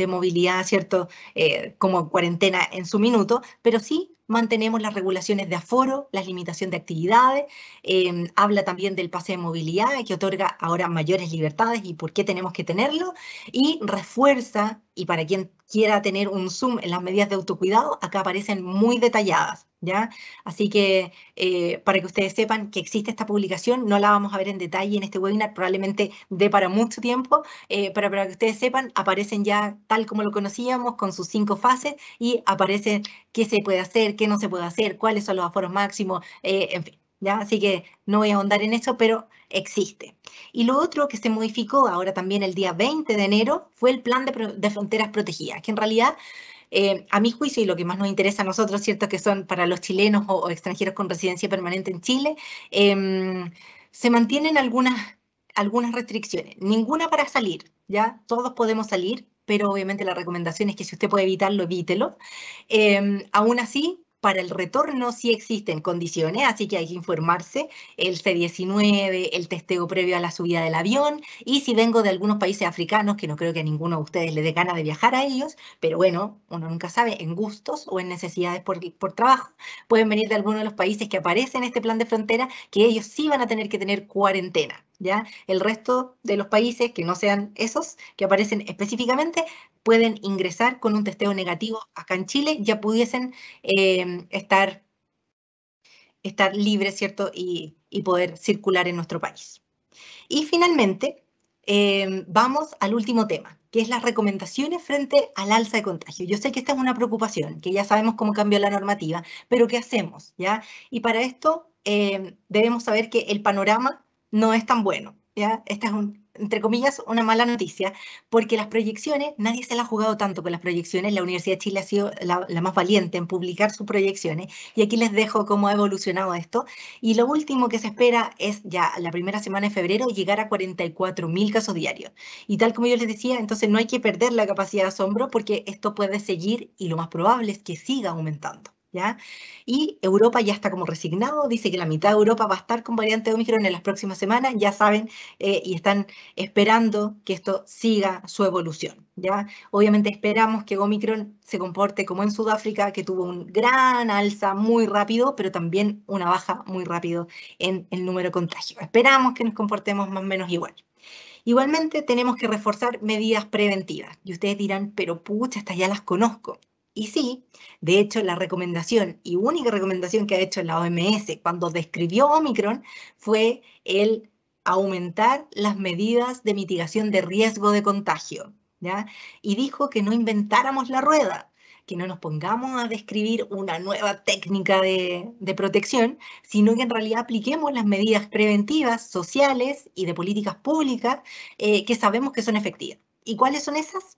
movilidad, ¿cierto? Eh, como cuarentena en su minuto, pero sí mantenemos las regulaciones de aforo, las limitaciones de actividades, em, habla también del pase de movilidad que otorga ahora mayores libertades y por qué tenemos que tenerlo, y refuerza, y para quien quiera tener un zoom en las medidas de autocuidado, acá aparecen muy detalladas, ¿ya? Así que eh, para que ustedes sepan que existe esta publicación, no la vamos a ver en detalle en este webinar, probablemente de para mucho tiempo, eh, pero para que ustedes sepan, aparecen ya tal como lo conocíamos, con sus cinco fases, y aparece qué se puede hacer, qué no se puede hacer, cuáles son los aforos máximos, eh, en fin Así que no voy a ahondar en eso, pero existe. Y lo otro que se modificó ahora también el día 20 de enero fue el plan de, fronteras protegidas, que en realidad, eh, a mi juicio, y lo que más nos interesa a nosotros, ¿cierto? Que son para los chilenos o, extranjeros con residencia permanente en Chile, em, se mantienen algunas, algunas restricciones, ninguna para salir, ¿ya? Todos podemos salir, pero obviamente la recomendación es que si usted puede evitarlo, evítelo. Em, aún así, para el retorno sí existen condiciones, así que hay que informarse, el C-19, el testeo previo a la subida del avión, y si vengo de algunos países africanos, que no creo que a ninguno de ustedes le dé ganas de viajar a ellos, pero bueno, uno nunca sabe, en gustos o en necesidades por, por trabajo, pueden venir de alguno de los países que aparecen en este plan de frontera, que ellos sí van a tener que tener cuarentena. ¿Ya? El resto de los países que no sean esos que aparecen específicamente pueden ingresar con un testeo negativo acá en Chile, ya pudiesen em, estar, estar libres, ¿cierto? Y, poder circular en nuestro país. Y finalmente, em, vamos al último tema, que es las recomendaciones frente al alza de contagio. Yo sé que esta es una preocupación, que ya sabemos cómo cambió la normativa, pero ¿qué hacemos? ¿Ya? Y para esto em, debemos saber que el panorama no es tan bueno. ¿ya? Este es un, entre comillas, una mala noticia, porque las proyecciones, nadie se la ha jugado tanto con pues las proyecciones, la Universidad de Chile ha sido la, más valiente en publicar sus proyecciones, y aquí les dejo cómo ha evolucionado esto. Y lo último que se espera es ya la primera semana de febrero llegar a 44.000 casos diarios. Y tal como yo les decía, entonces no hay que perder la capacidad de asombro porque esto puede seguir y lo más probable es que siga aumentando. Y Europa ya está como resignado, dice que la mitad de Europa va a estar con variante Omicron en las próximas semanas, ya saben, eh, y están esperando que esto siga su evolución, ¿ya? Obviamente esperamos que Omicron se comporte como en Sudáfrica, que tuvo un gran alza muy rápido, pero también una baja muy rápido en el número de contagios. Esperamos que nos comportemos más o menos igual. Igualmente tenemos que reforzar medidas preventivas. Y ustedes dirán, pero pucha, hasta ya las conozco. Y sí, de hecho, la recomendación y única recomendación que ha hecho la OMS cuando describió Omicron fue el aumentar las medidas de mitigación de riesgo de contagio. ¿ya? Y dijo que no inventáramos la rueda, que no nos pongamos a describir una nueva técnica de, protección, sino que en realidad apliquemos las medidas preventivas, sociales y de políticas públicas eh, que sabemos que son efectivas. ¿Y cuáles son esas?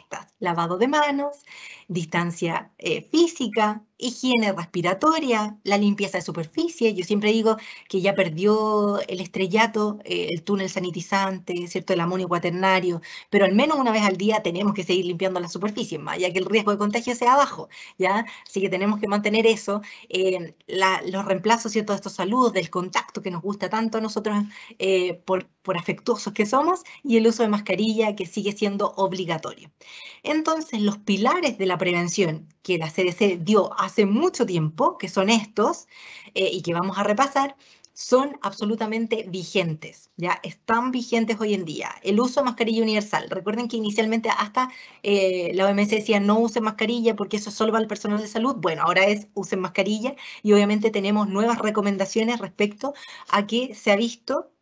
Estas, lavado de manos, distancia eh, física, higiene respiratoria, la limpieza de superficie. Yo siempre digo que ya perdió el estrellato, eh, el túnel sanitizante, ¿cierto? el amonio cuaternario, pero al menos una vez al día tenemos que seguir limpiando la superficie, ya que el riesgo de contagio sea bajo. ¿ya? Así que tenemos que mantener eso. Eh, los reemplazos de estos saludos, del contacto que nos gusta tanto a nosotros por, por afectuosos que somos y el uso de mascarilla que sigue siendo obligatorio. Entonces, los pilares de la prevención que la CDC dio hace mucho tiempo, que son estos, eh, y que vamos a repasar, son absolutamente vigentes, ya están vigentes hoy en día. El uso de mascarilla universal. Recuerden que inicialmente hasta eh, la OMS decía no usen mascarilla porque eso solo va al personal de salud. Bueno, ahora es usen mascarilla y obviamente tenemos nuevas recomendaciones respecto a que se ha visto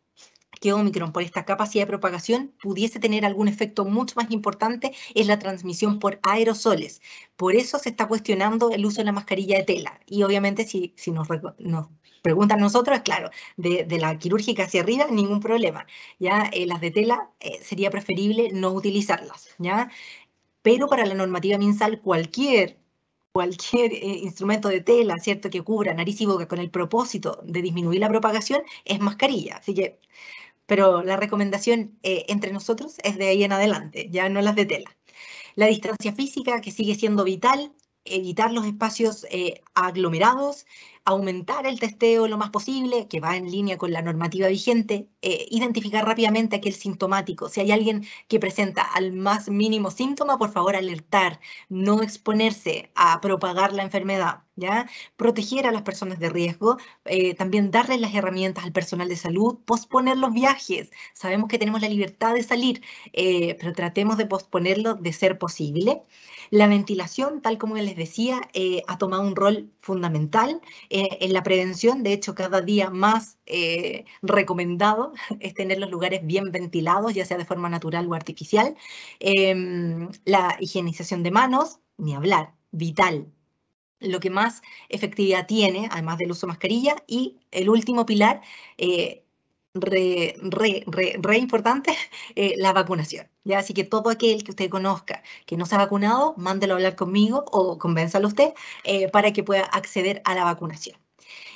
que Omicron, por esta capacidad de propagación, pudiese tener algún efecto mucho más importante es la transmisión por aerosoles. Por eso se está cuestionando el uso de la mascarilla de tela. Y obviamente si, nos, preguntan preguntan nosotros, es claro, de, la quirúrgica hacia arriba, ningún problema. Ya eh, las de tela eh, sería preferible no utilizarlas. ¿ya? Pero para la normativa MinSal, cualquier cualquier eh, instrumento de tela, ¿cierto?, que cubra nariz y boca con el propósito de disminuir la propagación, es mascarilla. Así que pero la recomendación eh, entre nosotros es de ahí en adelante, ya no las de tela. La distancia física, que sigue siendo vital, evitar los espacios eh, aglomerados, aumentar el testeo lo más posible, que va en línea con la normativa vigente, eh, identificar rápidamente aquel sintomático. Si hay alguien que presenta al más mínimo síntoma, por favor alertar, no exponerse a propagar la enfermedad. Proteger a las personas de riesgo, eh, también darles las herramientas al personal de salud, posponer los viajes. Sabemos que tenemos la libertad de salir, eh, pero tratemos de posponerlo de ser posible. La ventilación, tal como les decía, eh, ha tomado un rol fundamental en la prevención. De hecho, cada día más recomendado es tener los lugares bien ventilados, ya sea de forma natural o artificial. Em, la higienización de manos, ni hablar, vital, lo que más efectividad tiene, además del uso de mascarilla. Y el último pilar, eh, re, importante, eh, la vacunación. ¿ya? Así que todo aquel que usted conozca que no se ha vacunado, mándelo a hablar conmigo o convénzalo usted eh, para que pueda acceder a la vacunación.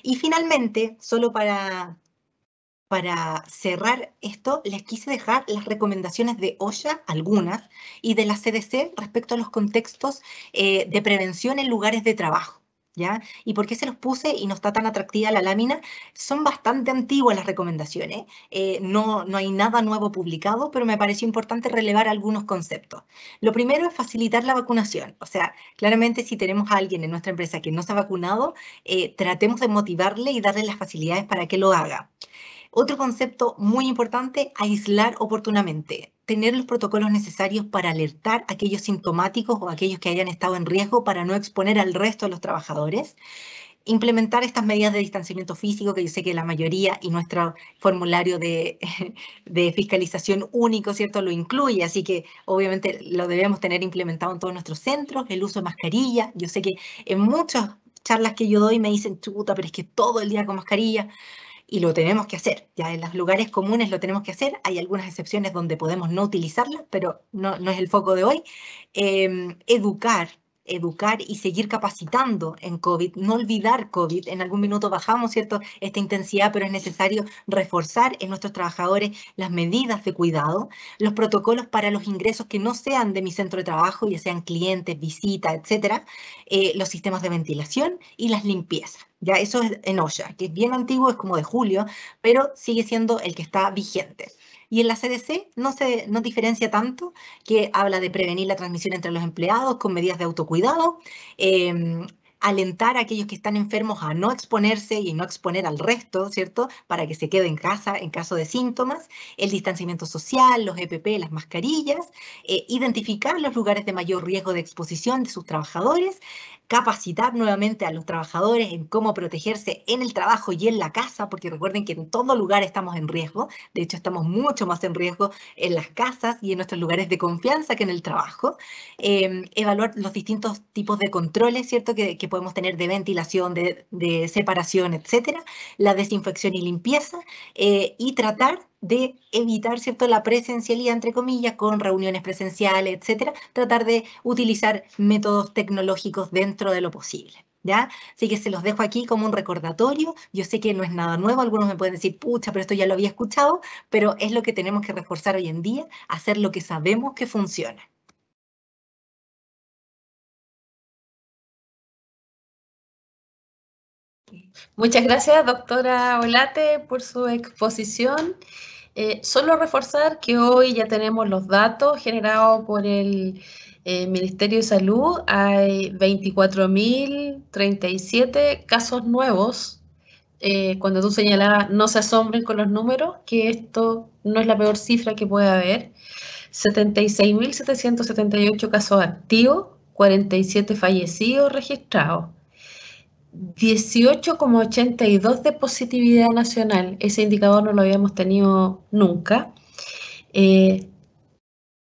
Y finalmente, solo para para cerrar esto, les quise dejar las recomendaciones de OSHA, algunas, y de la CDC respecto a los contextos eh, de prevención en lugares de trabajo. ¿Ya? ¿Y por qué se los puse y no está tan atractiva la lámina? Son bastante antiguas las recomendaciones, eh, no, no hay nada nuevo publicado, pero me pareció importante relevar algunos conceptos. Lo primero es facilitar la vacunación, o sea, claramente si tenemos a alguien en nuestra empresa que no se ha vacunado, eh, tratemos de motivarle y darle las facilidades para que lo haga. Otro concepto muy importante, aislar oportunamente, tener los protocolos necesarios para alertar a aquellos sintomáticos o aquellos que hayan estado en riesgo para no exponer al resto de los trabajadores implementar estas medidas de distanciamiento físico, que yo sé que la mayoría y nuestro formulario de, de, fiscalización único, ¿cierto?, lo incluye, así que obviamente lo debemos tener implementado en todos nuestros centros, el uso de mascarilla, yo sé que en muchas charlas que yo doy me dicen, chuta, pero es que todo el día con mascarilla, y lo tenemos que hacer. Ya en los lugares comunes lo tenemos que hacer. Hay algunas excepciones donde podemos no utilizarlas, pero no, es el foco de hoy. Em, educar, educar y seguir capacitando en COVID, no olvidar COVID. En algún minuto bajamos, ¿cierto?, esta intensidad, pero es necesario reforzar en nuestros trabajadores las medidas de cuidado, los protocolos para los ingresos que no sean de mi centro de trabajo, ya sean clientes, visitas, etcétera, eh, los sistemas de ventilación y las limpiezas. Ya eso es en OSHA, que es bien antiguo, es como de julio, pero sigue siendo el que está vigente. Y en la CDC no se diferencia tanto, que habla de prevenir la transmisión entre los empleados con medidas de autocuidado, em, alentar a aquellos que están enfermos a no exponerse y no exponer al resto, ¿cierto? Para que se quede en casa en caso de síntomas, el distanciamiento social, los EPP, las mascarillas, eh, identificar los lugares de mayor riesgo de exposición de sus trabajadores, capacitar nuevamente a los trabajadores en cómo protegerse en el trabajo y en la casa, porque recuerden que en todo lugar estamos en riesgo, de hecho estamos mucho más en riesgo en las casas y en nuestros lugares de confianza que en el trabajo. Em, evaluar los distintos tipos de controles, ¿cierto?, que, podemos tener de ventilación, de, separación, etcétera, la desinfección y limpieza, eh, y tratar de evitar ¿cierto? la presencialidad, entre comillas, con reuniones presenciales, etcétera, tratar de utilizar métodos tecnológicos dentro de lo posible. ¿Ya? Así que se los dejo aquí como un recordatorio. Yo sé que no es nada nuevo, algunos me pueden decir, pucha, pero esto ya lo había escuchado, pero es lo que tenemos que reforzar hoy en día, hacer lo que sabemos que funciona. Muchas gracias, doctora Olate, por su exposición. Eh, solo reforzar que hoy ya tenemos los datos generados por el eh, Ministerio de Salud. Hay 24.037 casos nuevos. Eh, cuando tú señalabas, no se asombren con los números, que esto no es la peor cifra que puede haber. 76.778 casos activos, 47 fallecidos registrados. 18,82 de positividad nacional, ese indicador no lo habíamos tenido nunca. Eh,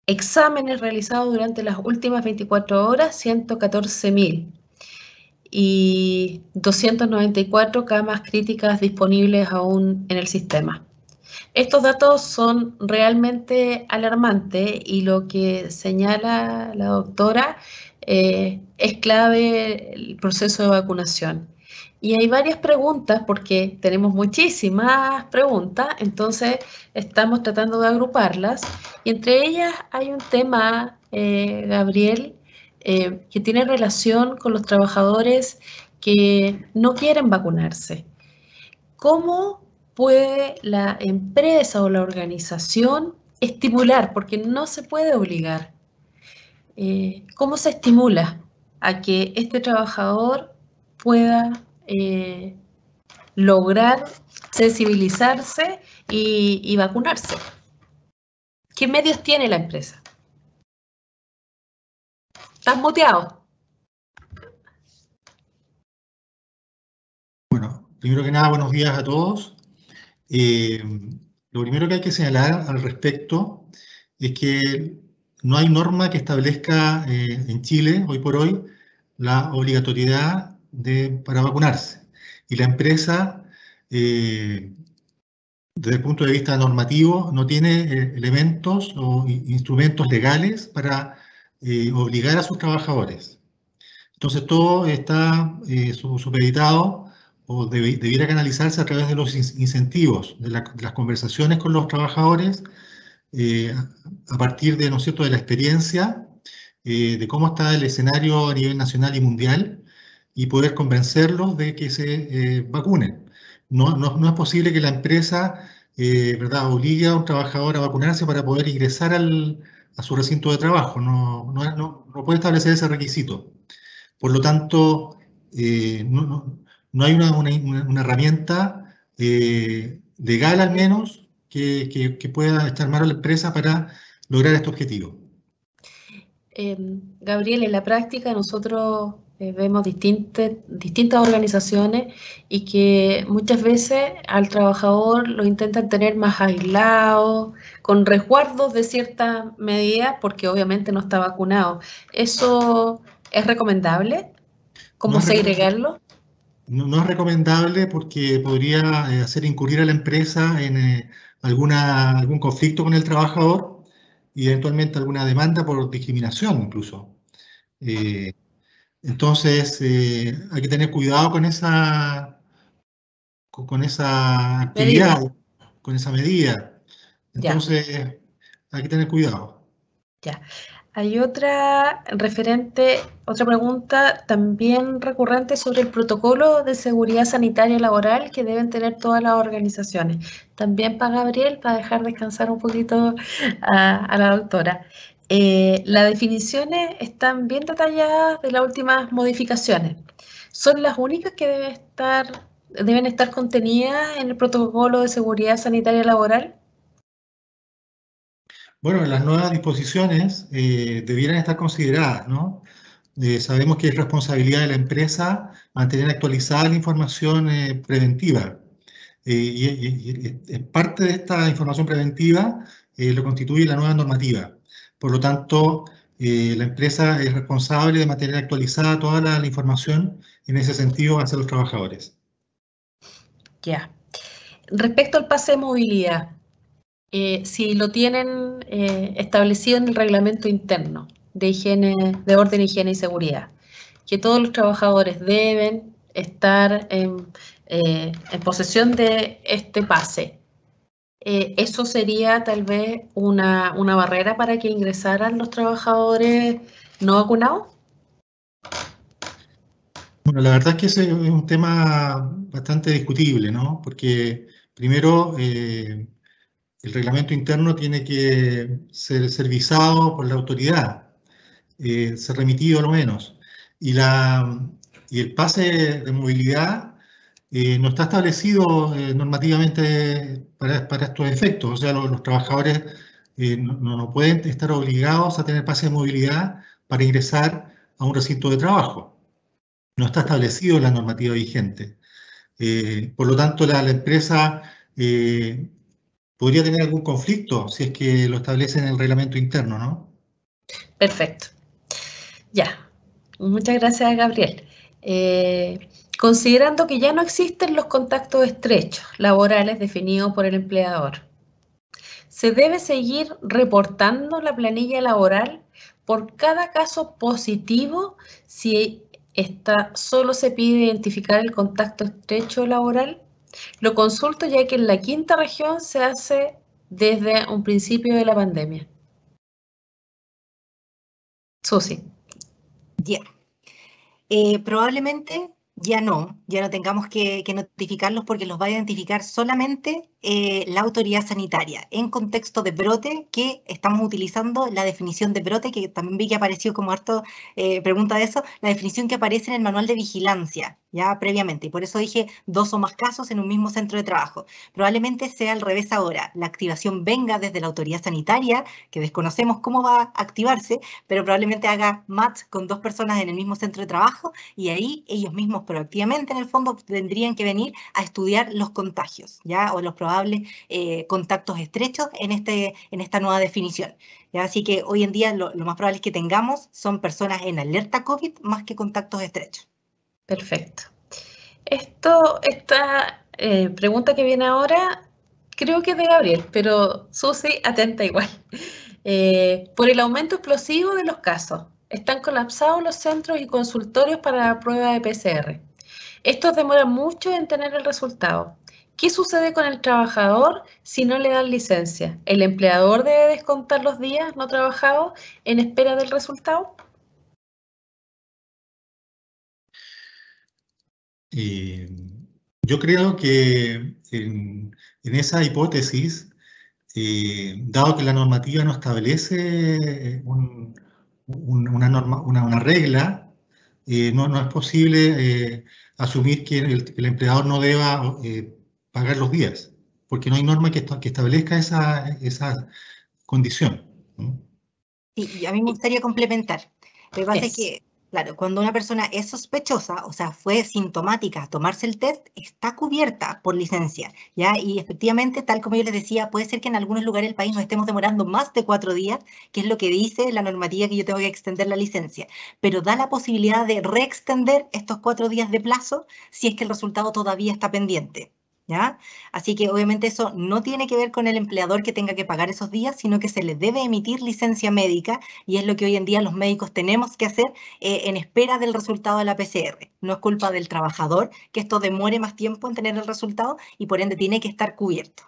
exámenes realizados durante las últimas 24 horas, 114.000 y 294 camas críticas disponibles aún en el sistema. Estos datos son realmente alarmantes y lo que señala la doctora eh, es clave el proceso de vacunación. Y hay varias preguntas porque tenemos muchísimas preguntas, entonces estamos tratando de agruparlas. Y entre ellas hay un tema, eh, Gabriel, eh, que tiene relación con los trabajadores que no quieren vacunarse. ¿Cómo puede la empresa o la organización estimular? Porque no se puede obligar eh, cómo se estimula a que este trabajador pueda eh, lograr sensibilizarse y, vacunarse. ¿Qué medios tiene la empresa? ¿Estás muteado? Bueno, primero que nada, buenos días a todos. Eh, lo primero que hay que señalar al respecto es que no hay norma que establezca eh, en Chile, hoy por hoy, la obligatoriedad de, para vacunarse. Y la empresa, eh, desde el punto de vista normativo, no tiene eh, elementos o instrumentos legales para obligar a sus trabajadores. Entonces, todo está supeditado o debiera canalizarse a través de los incentivos, de las conversaciones con los trabajadores, eh, a partir de, ¿no de la experiencia, eh, de cómo está el escenario a nivel nacional y mundial y poder convencerlos de que se eh, vacunen. No, no, es posible que la empresa ¿verdad? obligue a un trabajador a vacunarse para poder ingresar a su recinto de trabajo. No, no, puede establecer ese requisito. Por lo tanto, no, hay una, una herramienta legal al menos que, pueda estar a la empresa para lograr este objetivo? Em, Gabriel, en la práctica nosotros eh, vemos distintas, distintas organizaciones y que muchas veces al trabajador lo intentan tener más aislado, con resguardos de ciertas medida, porque obviamente no está vacunado. ¿Eso es recomendable? ¿Cómo segregarlo? No, es recomendable porque podría eh, hacer incurrir a la empresa en eh, alguna, algún conflicto con el trabajador y eventualmente alguna demanda por discriminación incluso. Eh, entonces, eh, hay que tener cuidado con esa, con esa actividad, con esa medida. Entonces, hay que tener cuidado. Ya. Hay otra referente, otra pregunta también recurrente sobre el protocolo de seguridad sanitaria laboral que deben tener todas las organizaciones. También para Gabriel, para dejar descansar un poquito a, la doctora. Eh, las definiciones están bien detalladas de las últimas modificaciones. Son las únicas que deben estar, deben estar contenidas en el protocolo de seguridad sanitaria laboral bueno, las nuevas disposiciones eh, debieran estar consideradas, ¿no? Eh, sabemos que es responsabilidad de la empresa mantener actualizada la información eh, preventiva. Y, y, parte de esta información preventiva lo constituye la nueva normativa. Por lo tanto, la empresa es responsable de mantener actualizada toda la, información en ese sentido hacia los trabajadores. Ya. Respecto al pase de movilidad, eh, si lo tienen eh, establecido en el reglamento interno de, higiene, de orden, higiene y seguridad, que todos los trabajadores deben estar en, eh, posesión de este pase. eso sería tal vez una, barrera para que ingresaran los trabajadores no vacunados. Bueno, la verdad es que es un tema bastante discutible, ¿no? Porque primero eh, el reglamento interno tiene que ser visado por la autoridad, eh, ser remitido lo menos. Y, la, y el pase de movilidad eh, no está establecido eh, normativamente para, estos efectos. O sea, los, trabajadores eh, no, no, pueden estar obligados a tener pase de movilidad para ingresar a un recinto de trabajo. No está establecido en la normativa vigente. por lo tanto, la, empresa podría tener algún conflicto si es que lo establece en el reglamento interno, ¿no? Perfecto. Ya. Muchas gracias, Gabriel. Eh, considerando que ya no existen los contactos estrechos laborales definidos por el empleador, ¿se debe seguir reportando la planilla laboral por cada caso positivo si está solo se pide identificar el contacto estrecho laboral? Lo consulto ya que en la quinta región se hace desde un principio de la pandemia. Susi. Eh, probablemente ya no, ya no tengamos que, notificarlos porque los va a identificar solamente eh, la autoridad sanitaria en contexto de brote que estamos utilizando la definición de brote que también vi que apareció como harto eh, pregunta de eso, la definición que aparece en el manual de vigilancia ya previamente, y por eso dije dos o más casos en un mismo centro de trabajo. Probablemente sea al revés ahora, la activación venga desde la autoridad sanitaria, que desconocemos cómo va a activarse, pero probablemente haga match con dos personas en el mismo centro de trabajo y ahí ellos mismos proactivamente en el fondo tendrían que venir a estudiar los contagios, ya, o los probables eh, contactos estrechos en, este, en esta nueva definición. Así que hoy en día lo, lo, más probable es que tengamos son personas en alerta COVID más que contactos estrechos. Perfecto. Esto, esta eh, pregunta que viene ahora, creo que es de Gabriel, pero Susi, atenta igual. Eh, por el aumento explosivo de los casos, están colapsados los centros y consultorios para la prueba de PCR. Esto demora mucho en tener el resultado. ¿Qué sucede con el trabajador si no le dan licencia? ¿El empleador debe descontar los días no trabajados en espera del resultado? Eh, yo creo que en, esa hipótesis, eh, dado que la normativa no establece eh, una, regla, no, es posible asumir que el, empleador no deba pagar los días, porque no hay norma que, establezca esa, condición. y a mí me gustaría complementar. que Claro, cuando una persona es sospechosa, o sea, fue sintomática a tomarse el test, está cubierta por licencia, ¿ya? Y efectivamente, tal como yo les decía, puede ser que en algunos lugares del país nos estemos demorando más de cuatro días, que es lo que dice la normativa que yo tengo que extender la licencia, pero da la posibilidad de reextender estos cuatro días de plazo si es que el resultado todavía está pendiente. Así que obviamente eso no tiene que ver con el empleador que tenga que pagar esos días, sino que se le debe emitir licencia médica y es lo que hoy en día los médicos tenemos que hacer eh, en espera del resultado de la PCR. No es culpa del trabajador que esto demore más tiempo en tener el resultado y por ende tiene que estar cubierto.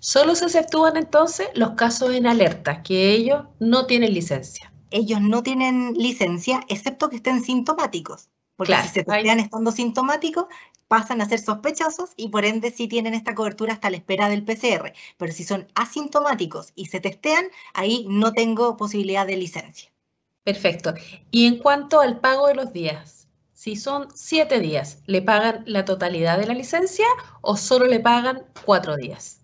Solo se aceptúan entonces los casos en alerta, que ellos no tienen licencia. Ellos no tienen licencia, excepto que estén sintomáticos. Porque si se testean estando sintomáticos, pasan a ser sospechosos y por ende sí tienen esta cobertura hasta la espera del PCR. Pero si son asintomáticos y se testean, ahí no tengo posibilidad de licencia. Perfecto. Y en cuanto al pago de los días, si son siete días, ¿le pagan la totalidad de la licencia o solo le pagan cuatro días?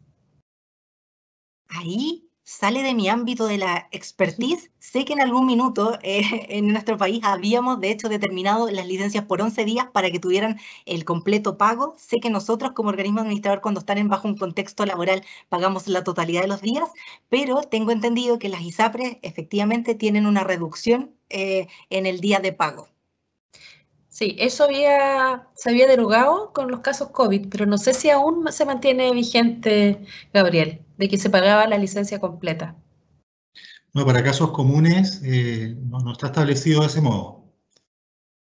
Ahí sale de mi ámbito de la expertise. Sé que en algún minuto eh, en nuestro país habíamos, de hecho, determinado las licencias por 11 días para que tuvieran el completo pago. Sé que nosotros como organismo administrador, cuando están en bajo un contexto laboral, pagamos la totalidad de los días, pero tengo entendido que las ISAPRES efectivamente tienen una reducción eh, en el día de pago. Sí, eso había, se había derogado con los casos COVID, pero no sé si aún se mantiene vigente, Gabriel, de que se pagaba la licencia completa. No, para casos comunes eh, no, está establecido de ese modo.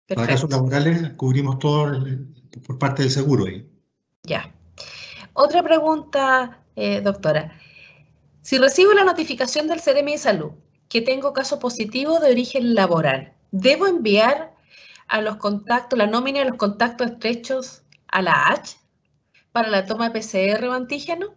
Para casos laborales cubrimos todo por parte del seguro. Ahí. Ya. Otra pregunta, eh, doctora. Si recibo la notificación del CDMI Salud que tengo caso positivo de origen laboral, ¿debo enviar a los contactos, la nómina de los contactos estrechos a la H para la toma de PCR o antígeno?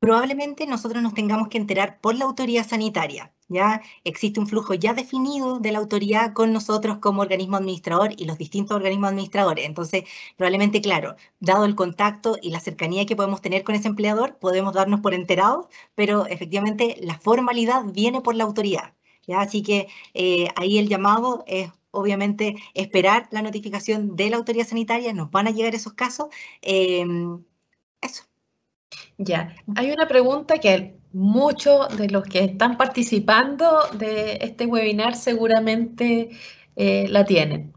Probablemente nosotros nos tengamos que enterar por la autoridad sanitaria. Ya existe un flujo ya definido de la autoridad con nosotros como organismo administrador y los distintos organismos administradores. Entonces, probablemente, claro, dado el contacto y la cercanía que podemos tener con ese empleador, podemos darnos por enterados, pero efectivamente la formalidad viene por la autoridad. ¿ya? Así que eh, ahí el llamado es obviamente esperar la notificación de la autoridad sanitaria, nos van a llegar esos casos. Em, eso. Ya, hay una pregunta que muchos de los que están participando de este webinar seguramente eh, la tienen.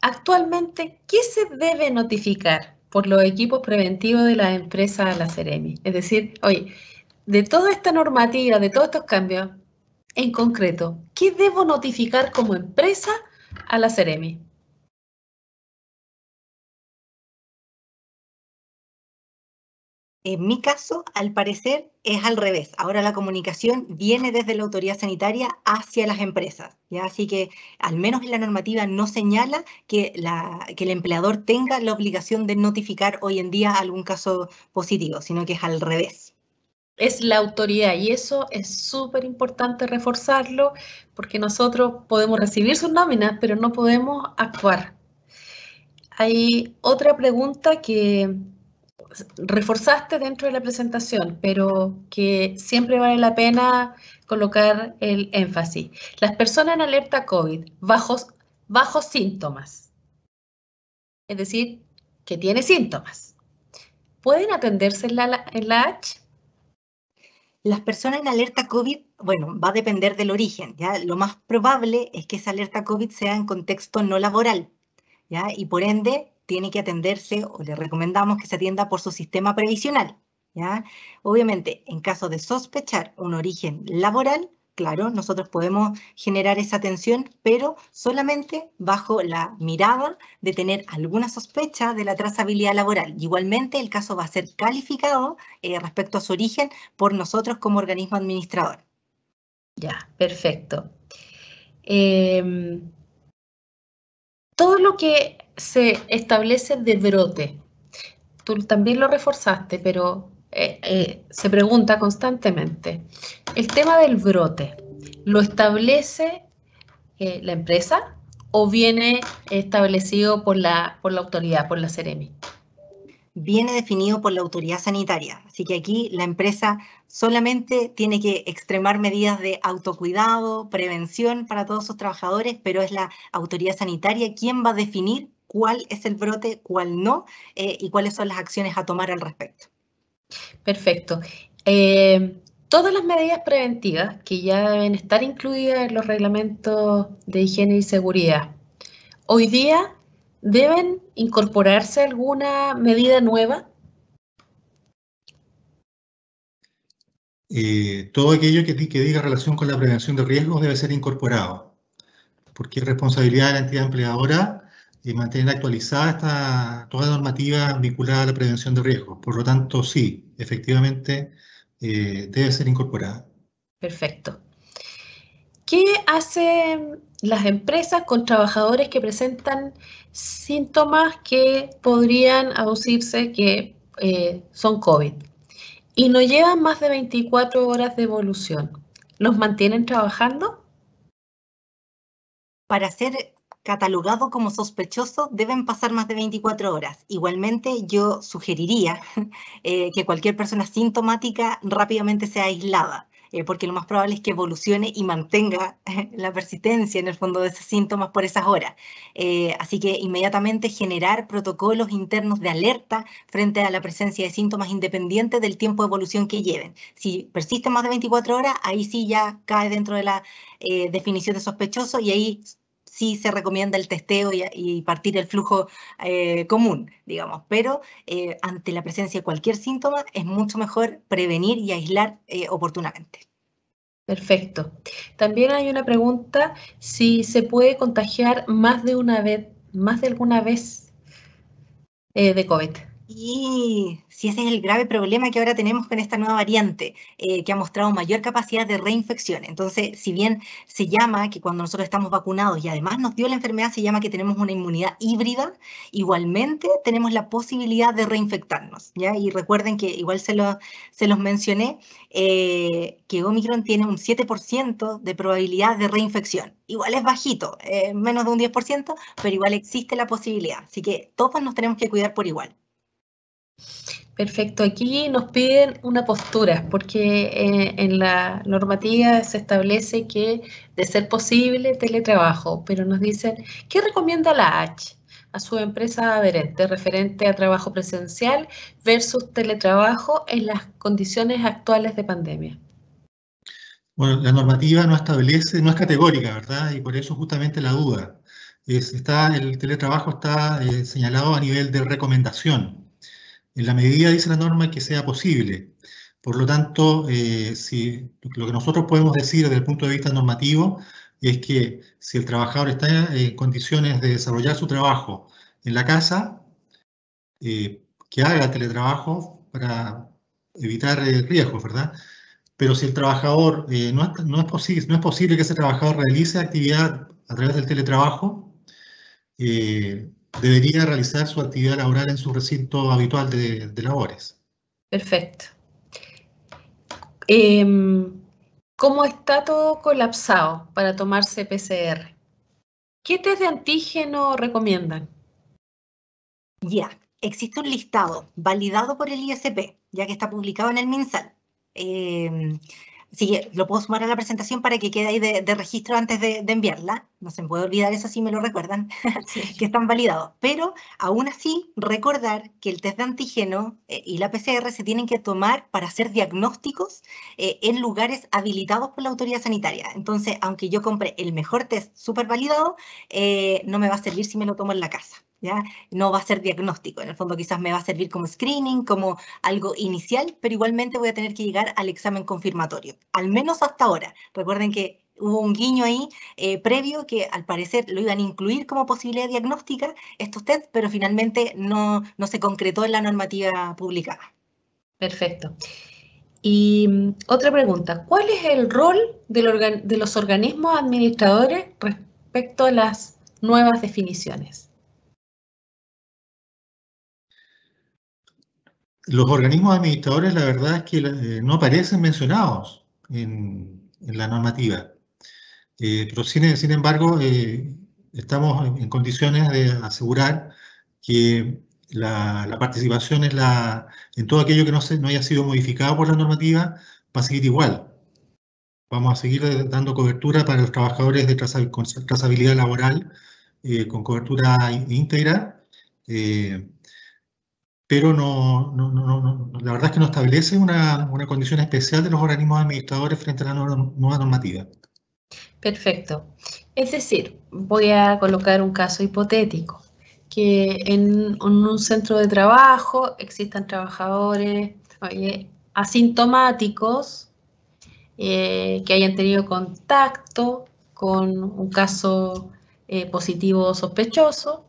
Actualmente, ¿qué se debe notificar por los equipos preventivos de la empresa a la CEREMI? Es decir, oye, de toda esta normativa, de todos estos cambios, en concreto, ¿qué debo notificar como empresa a la Ceremi? En mi caso, al parecer, es al revés. Ahora la comunicación viene desde la autoridad sanitaria hacia las empresas. ¿ya? Así que, al menos en la normativa, no señala que el empleador tenga la obligación de notificar hoy en día algún caso positivo, sino que es al revés es la autoridad y eso es súper importante reforzarlo porque nosotros podemos recibir sus nóminas, pero no podemos actuar. Hay otra pregunta que reforzaste dentro de la presentación, pero que siempre vale la pena colocar el énfasis. Las personas en alerta COVID, bajos, bajos síntomas, es decir, que tiene síntomas, ¿pueden atenderse en la, en la H? Las personas en alerta COVID, bueno, va a depender del origen, ¿ya? Lo más probable es que esa alerta COVID sea en contexto no laboral, ¿ya? Y por ende, tiene que atenderse o le recomendamos que se atienda por su sistema previsional, ¿ya? Obviamente, en caso de sospechar un origen laboral, Claro, nosotros podemos generar esa tensión, pero solamente bajo la mirada de tener alguna sospecha de la trazabilidad laboral. Igualmente, el caso va a ser calificado eh, respecto a su origen por nosotros como organismo administrador. Ya, perfecto. Em, todo lo que se establece de brote, tú también lo reforzaste, pero eh, eh, se pregunta constantemente. El tema del brote, ¿lo establece eh, la empresa o viene establecido por la, por la autoridad, por la CEREMI? Viene definido por la autoridad sanitaria, así que aquí la empresa solamente tiene que extremar medidas de autocuidado, prevención para todos sus trabajadores, pero es la autoridad sanitaria quien va a definir cuál es el brote, cuál no y cuáles son las acciones a tomar al respecto. Perfecto. Eh, todas las medidas preventivas que ya deben estar incluidas en los reglamentos de higiene y seguridad, hoy día deben incorporarse alguna medida nueva. Eh, todo aquello que, diga relación con la prevención de riesgos debe ser incorporado, porque es responsabilidad de la entidad empleadora de eh, mantener actualizada esta, toda la normativa vinculada a la prevención de riesgos. Por lo tanto, sí, efectivamente eh, debe ser incorporada. Perfecto. ¿Qué hacen las empresas con trabajadores que presentan síntomas que podrían aducirse que eh, son COVID y no llevan más de 24 horas de evolución? ¿Los mantienen trabajando? Para hacer catalogado como sospechoso deben pasar más de 24 horas. Igualmente, yo sugeriría eh, que cualquier persona sintomática rápidamente sea aislada, eh, porque lo más probable es que evolucione y mantenga la persistencia en el fondo de esos síntomas por esas horas. Eh, así que inmediatamente generar protocolos internos de alerta frente a la presencia de síntomas independientes del tiempo de evolución que lleven. Si persiste más de 24 horas, ahí sí ya cae dentro de la definición de sospechoso y ahí sí se recomienda el testeo y, partir el flujo eh, común, digamos, pero eh, ante la presencia de cualquier síntoma es mucho mejor prevenir y aislar eh, oportunamente. Perfecto. También hay una pregunta, si se puede contagiar más de una vez, más de alguna vez de COVID. Y si ese es el grave problema que ahora tenemos con esta nueva variante, eh, que ha mostrado mayor capacidad de reinfección. Entonces, si bien se llama que cuando nosotros estamos vacunados y además nos dio la enfermedad, se llama que tenemos una inmunidad híbrida, igualmente tenemos la posibilidad de reinfectarnos. ¿ya? Y recuerden que igual se, los mencioné, eh, que Omicron tiene un 7% de probabilidad de reinfección. Igual es bajito, eh, menos de un 10%, pero igual existe la posibilidad. Así que todos nos tenemos que cuidar por igual. Perfecto. Aquí nos piden una postura, porque eh, en la normativa se establece que, de ser posible, teletrabajo, pero nos dicen, ¿qué recomienda la H a su empresa adherente referente a trabajo presencial versus teletrabajo en las condiciones actuales de pandemia? Bueno, la normativa no establece, no es categórica, ¿verdad? Y por eso justamente la duda. Es, está, el teletrabajo está eh, señalado a nivel de recomendación, en la medida, dice la norma, que sea posible. Por lo tanto, eh, lo que nosotros podemos decir desde el punto de vista normativo es que si el trabajador está en condiciones de desarrollar su trabajo en la casa, eh, que haga teletrabajo para evitar eh, riesgos, ¿verdad? Pero si el trabajador, no, es posible, que ese trabajador realice actividad a través del teletrabajo, eh, debería realizar su actividad laboral en su recinto habitual de, labores. Perfecto. Eh, ¿Cómo está todo colapsado para tomarse PCR? ¿Qué test de antígeno recomiendan? Ya, existe un listado validado por el ISP, ya que está publicado en el MinSal. Em, Sí, lo puedo sumar a la presentación para que quede ahí de, registro antes de, enviarla. No se me puede olvidar eso si me lo recuerdan, que están validados. Pero aún así, recordar que el test de antígeno eh, y la PCR se tienen que tomar para hacer diagnósticos eh, en lugares habilitados por la autoridad sanitaria. Entonces, aunque yo compre el mejor test súper validado, eh, no me va a servir si me lo tomo en la casa. ¿ya? No va a ser diagnóstico, en el fondo quizás me va a servir como screening, como algo inicial, pero igualmente voy a tener que llegar al examen confirmatorio, al menos hasta ahora. Recuerden que hubo un guiño ahí eh, previo que al parecer lo iban a incluir como posibilidad diagnóstica estos test, pero finalmente no, se concretó en la normativa publicada. Perfecto. Y mm, otra pregunta, ¿cuál es el rol de los organismos administradores respecto a las nuevas definiciones? los organismos administradores, la verdad es que eh, no aparecen mencionados en, la normativa. Eh, pero sin, sin embargo, eh, estamos en condiciones de asegurar que la, participación en, la, en todo aquello que no, se, no haya sido modificado por la normativa va a seguir igual. Vamos a seguir dando cobertura para los trabajadores de trazabilidad laboral con cobertura íntegra pero no, la verdad es que no establece una, condición especial de los organismos administradores frente a la nueva normativa. Perfecto. Es decir, voy a colocar un caso hipotético, que en un centro de trabajo existan trabajadores asintomáticos eh, que hayan tenido contacto con un caso eh, positivo sospechoso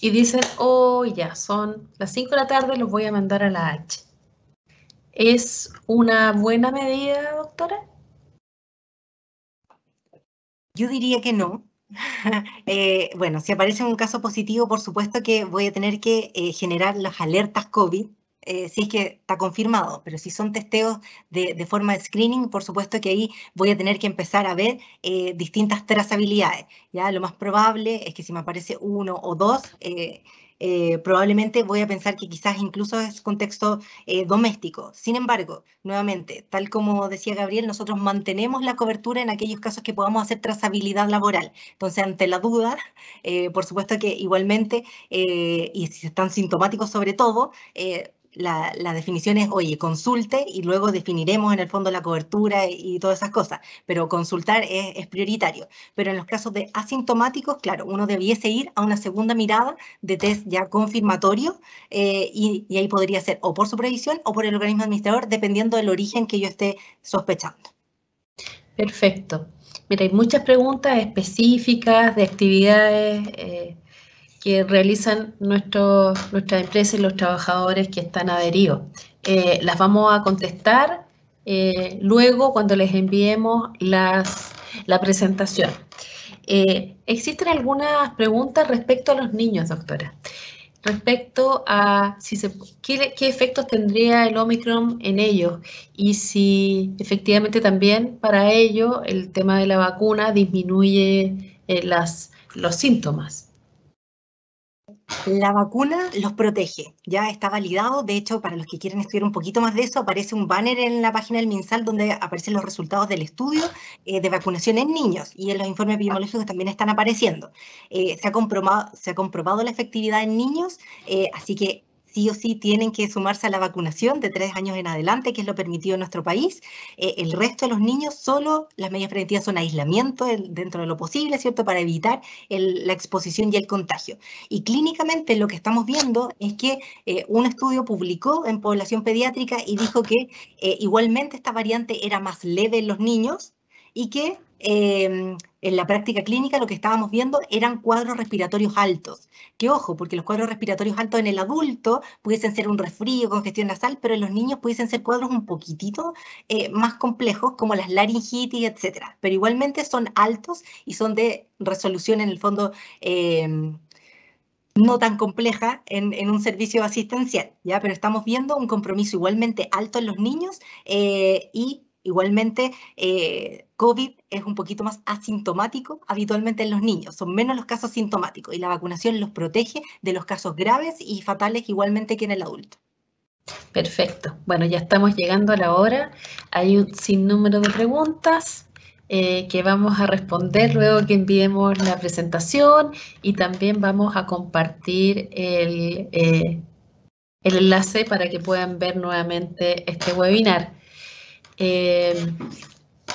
y dicen, oh, ya, son las 5 de la tarde, los voy a mandar a la H. ¿Es una buena medida, doctora? Yo diría que no. Eh, bueno, si aparece un caso positivo, por supuesto que voy a tener que eh, generar las alertas COVID eh, si es que está confirmado, pero si son testeos de, forma de screening, por supuesto que ahí voy a tener que empezar a ver eh, distintas trazabilidades. ¿ya? Lo más probable es que si me aparece uno o dos, eh, probablemente voy a pensar que quizás incluso es contexto doméstico. Sin embargo, nuevamente, tal como decía Gabriel, nosotros mantenemos la cobertura en aquellos casos que podamos hacer trazabilidad laboral. Entonces, ante la duda, por supuesto que igualmente, y si están sintomáticos sobre todo, la, definición es, oye, consulte y luego definiremos en el fondo la cobertura y, todas esas cosas, pero consultar es, prioritario. Pero en los casos de asintomáticos, claro, uno debiese ir a una segunda mirada de test ya confirmatorio eh, y, ahí podría ser o por supervisión o por el organismo administrador, dependiendo del origen que yo esté sospechando. Perfecto. Mira, hay muchas preguntas específicas de actividades. Eh, que realizan nuestros nuestras empresas y los trabajadores que están adheridos. Eh, las vamos a contestar eh, luego cuando les enviemos las, la presentación. Eh, existen algunas preguntas respecto a los niños, doctora. Respecto a si se, qué, qué efectos tendría el Omicron en ellos y si efectivamente también para ello el tema de la vacuna disminuye las, los síntomas. La vacuna los protege, ya está validado. De hecho, para los que quieren estudiar un poquito más de eso, aparece un banner en la página del MinSal donde aparecen los resultados del estudio eh, de vacunación en niños y en los informes epidemiológicos también están apareciendo. Eh, se, ha comprobado, la efectividad en niños, eh, así que sí o sí tienen que sumarse a la vacunación de tres años en adelante, que es lo permitido en nuestro país. Eh, el resto de los niños, solo las medidas preventivas son aislamiento dentro de lo posible, ¿cierto? Para evitar la exposición y el contagio. Y clínicamente lo que estamos viendo es que eh, un estudio publicó en población pediátrica y dijo que eh, igualmente esta variante era más leve en los niños y que en la práctica clínica lo que estábamos viendo eran cuadros respiratorios altos. Que ojo, porque los cuadros respiratorios altos en el adulto pudiesen ser un resfrío, congestión nasal, pero en los niños pudiesen ser cuadros un poquitito eh, más complejos, como las laringitis, etc. Pero igualmente son altos y son de resolución en el fondo eh, no tan compleja en, un servicio asistencial, ¿ya? Pero estamos viendo un compromiso igualmente alto en los niños eh, y igualmente COVID es un poquito más asintomático habitualmente en los niños, son menos los casos sintomáticos y la vacunación los protege de los casos graves y fatales igualmente que en el adulto. Perfecto. Bueno, ya estamos llegando a la hora. Hay un sinnúmero de preguntas eh, que vamos a responder luego que enviemos la presentación y también vamos a compartir el, eh, el enlace para que puedan ver nuevamente este webinar. Eh,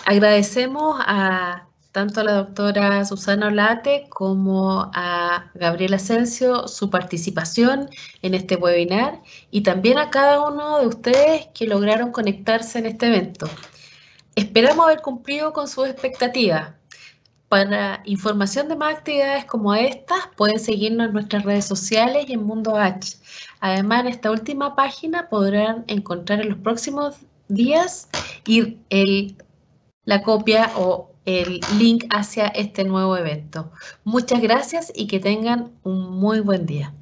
Agradecemos a tanto a la doctora Susana Olate como a Gabriel Asensio su participación en este webinar y también a cada uno de ustedes que lograron conectarse en este evento. Esperamos haber cumplido con sus expectativas. Para información de más actividades como estas, pueden seguirnos en nuestras redes sociales y en Mundo H. Además, en esta última página podrán encontrar en los próximos días y el la copia o el link hacia este nuevo evento. Muchas gracias y que tengan un muy buen día.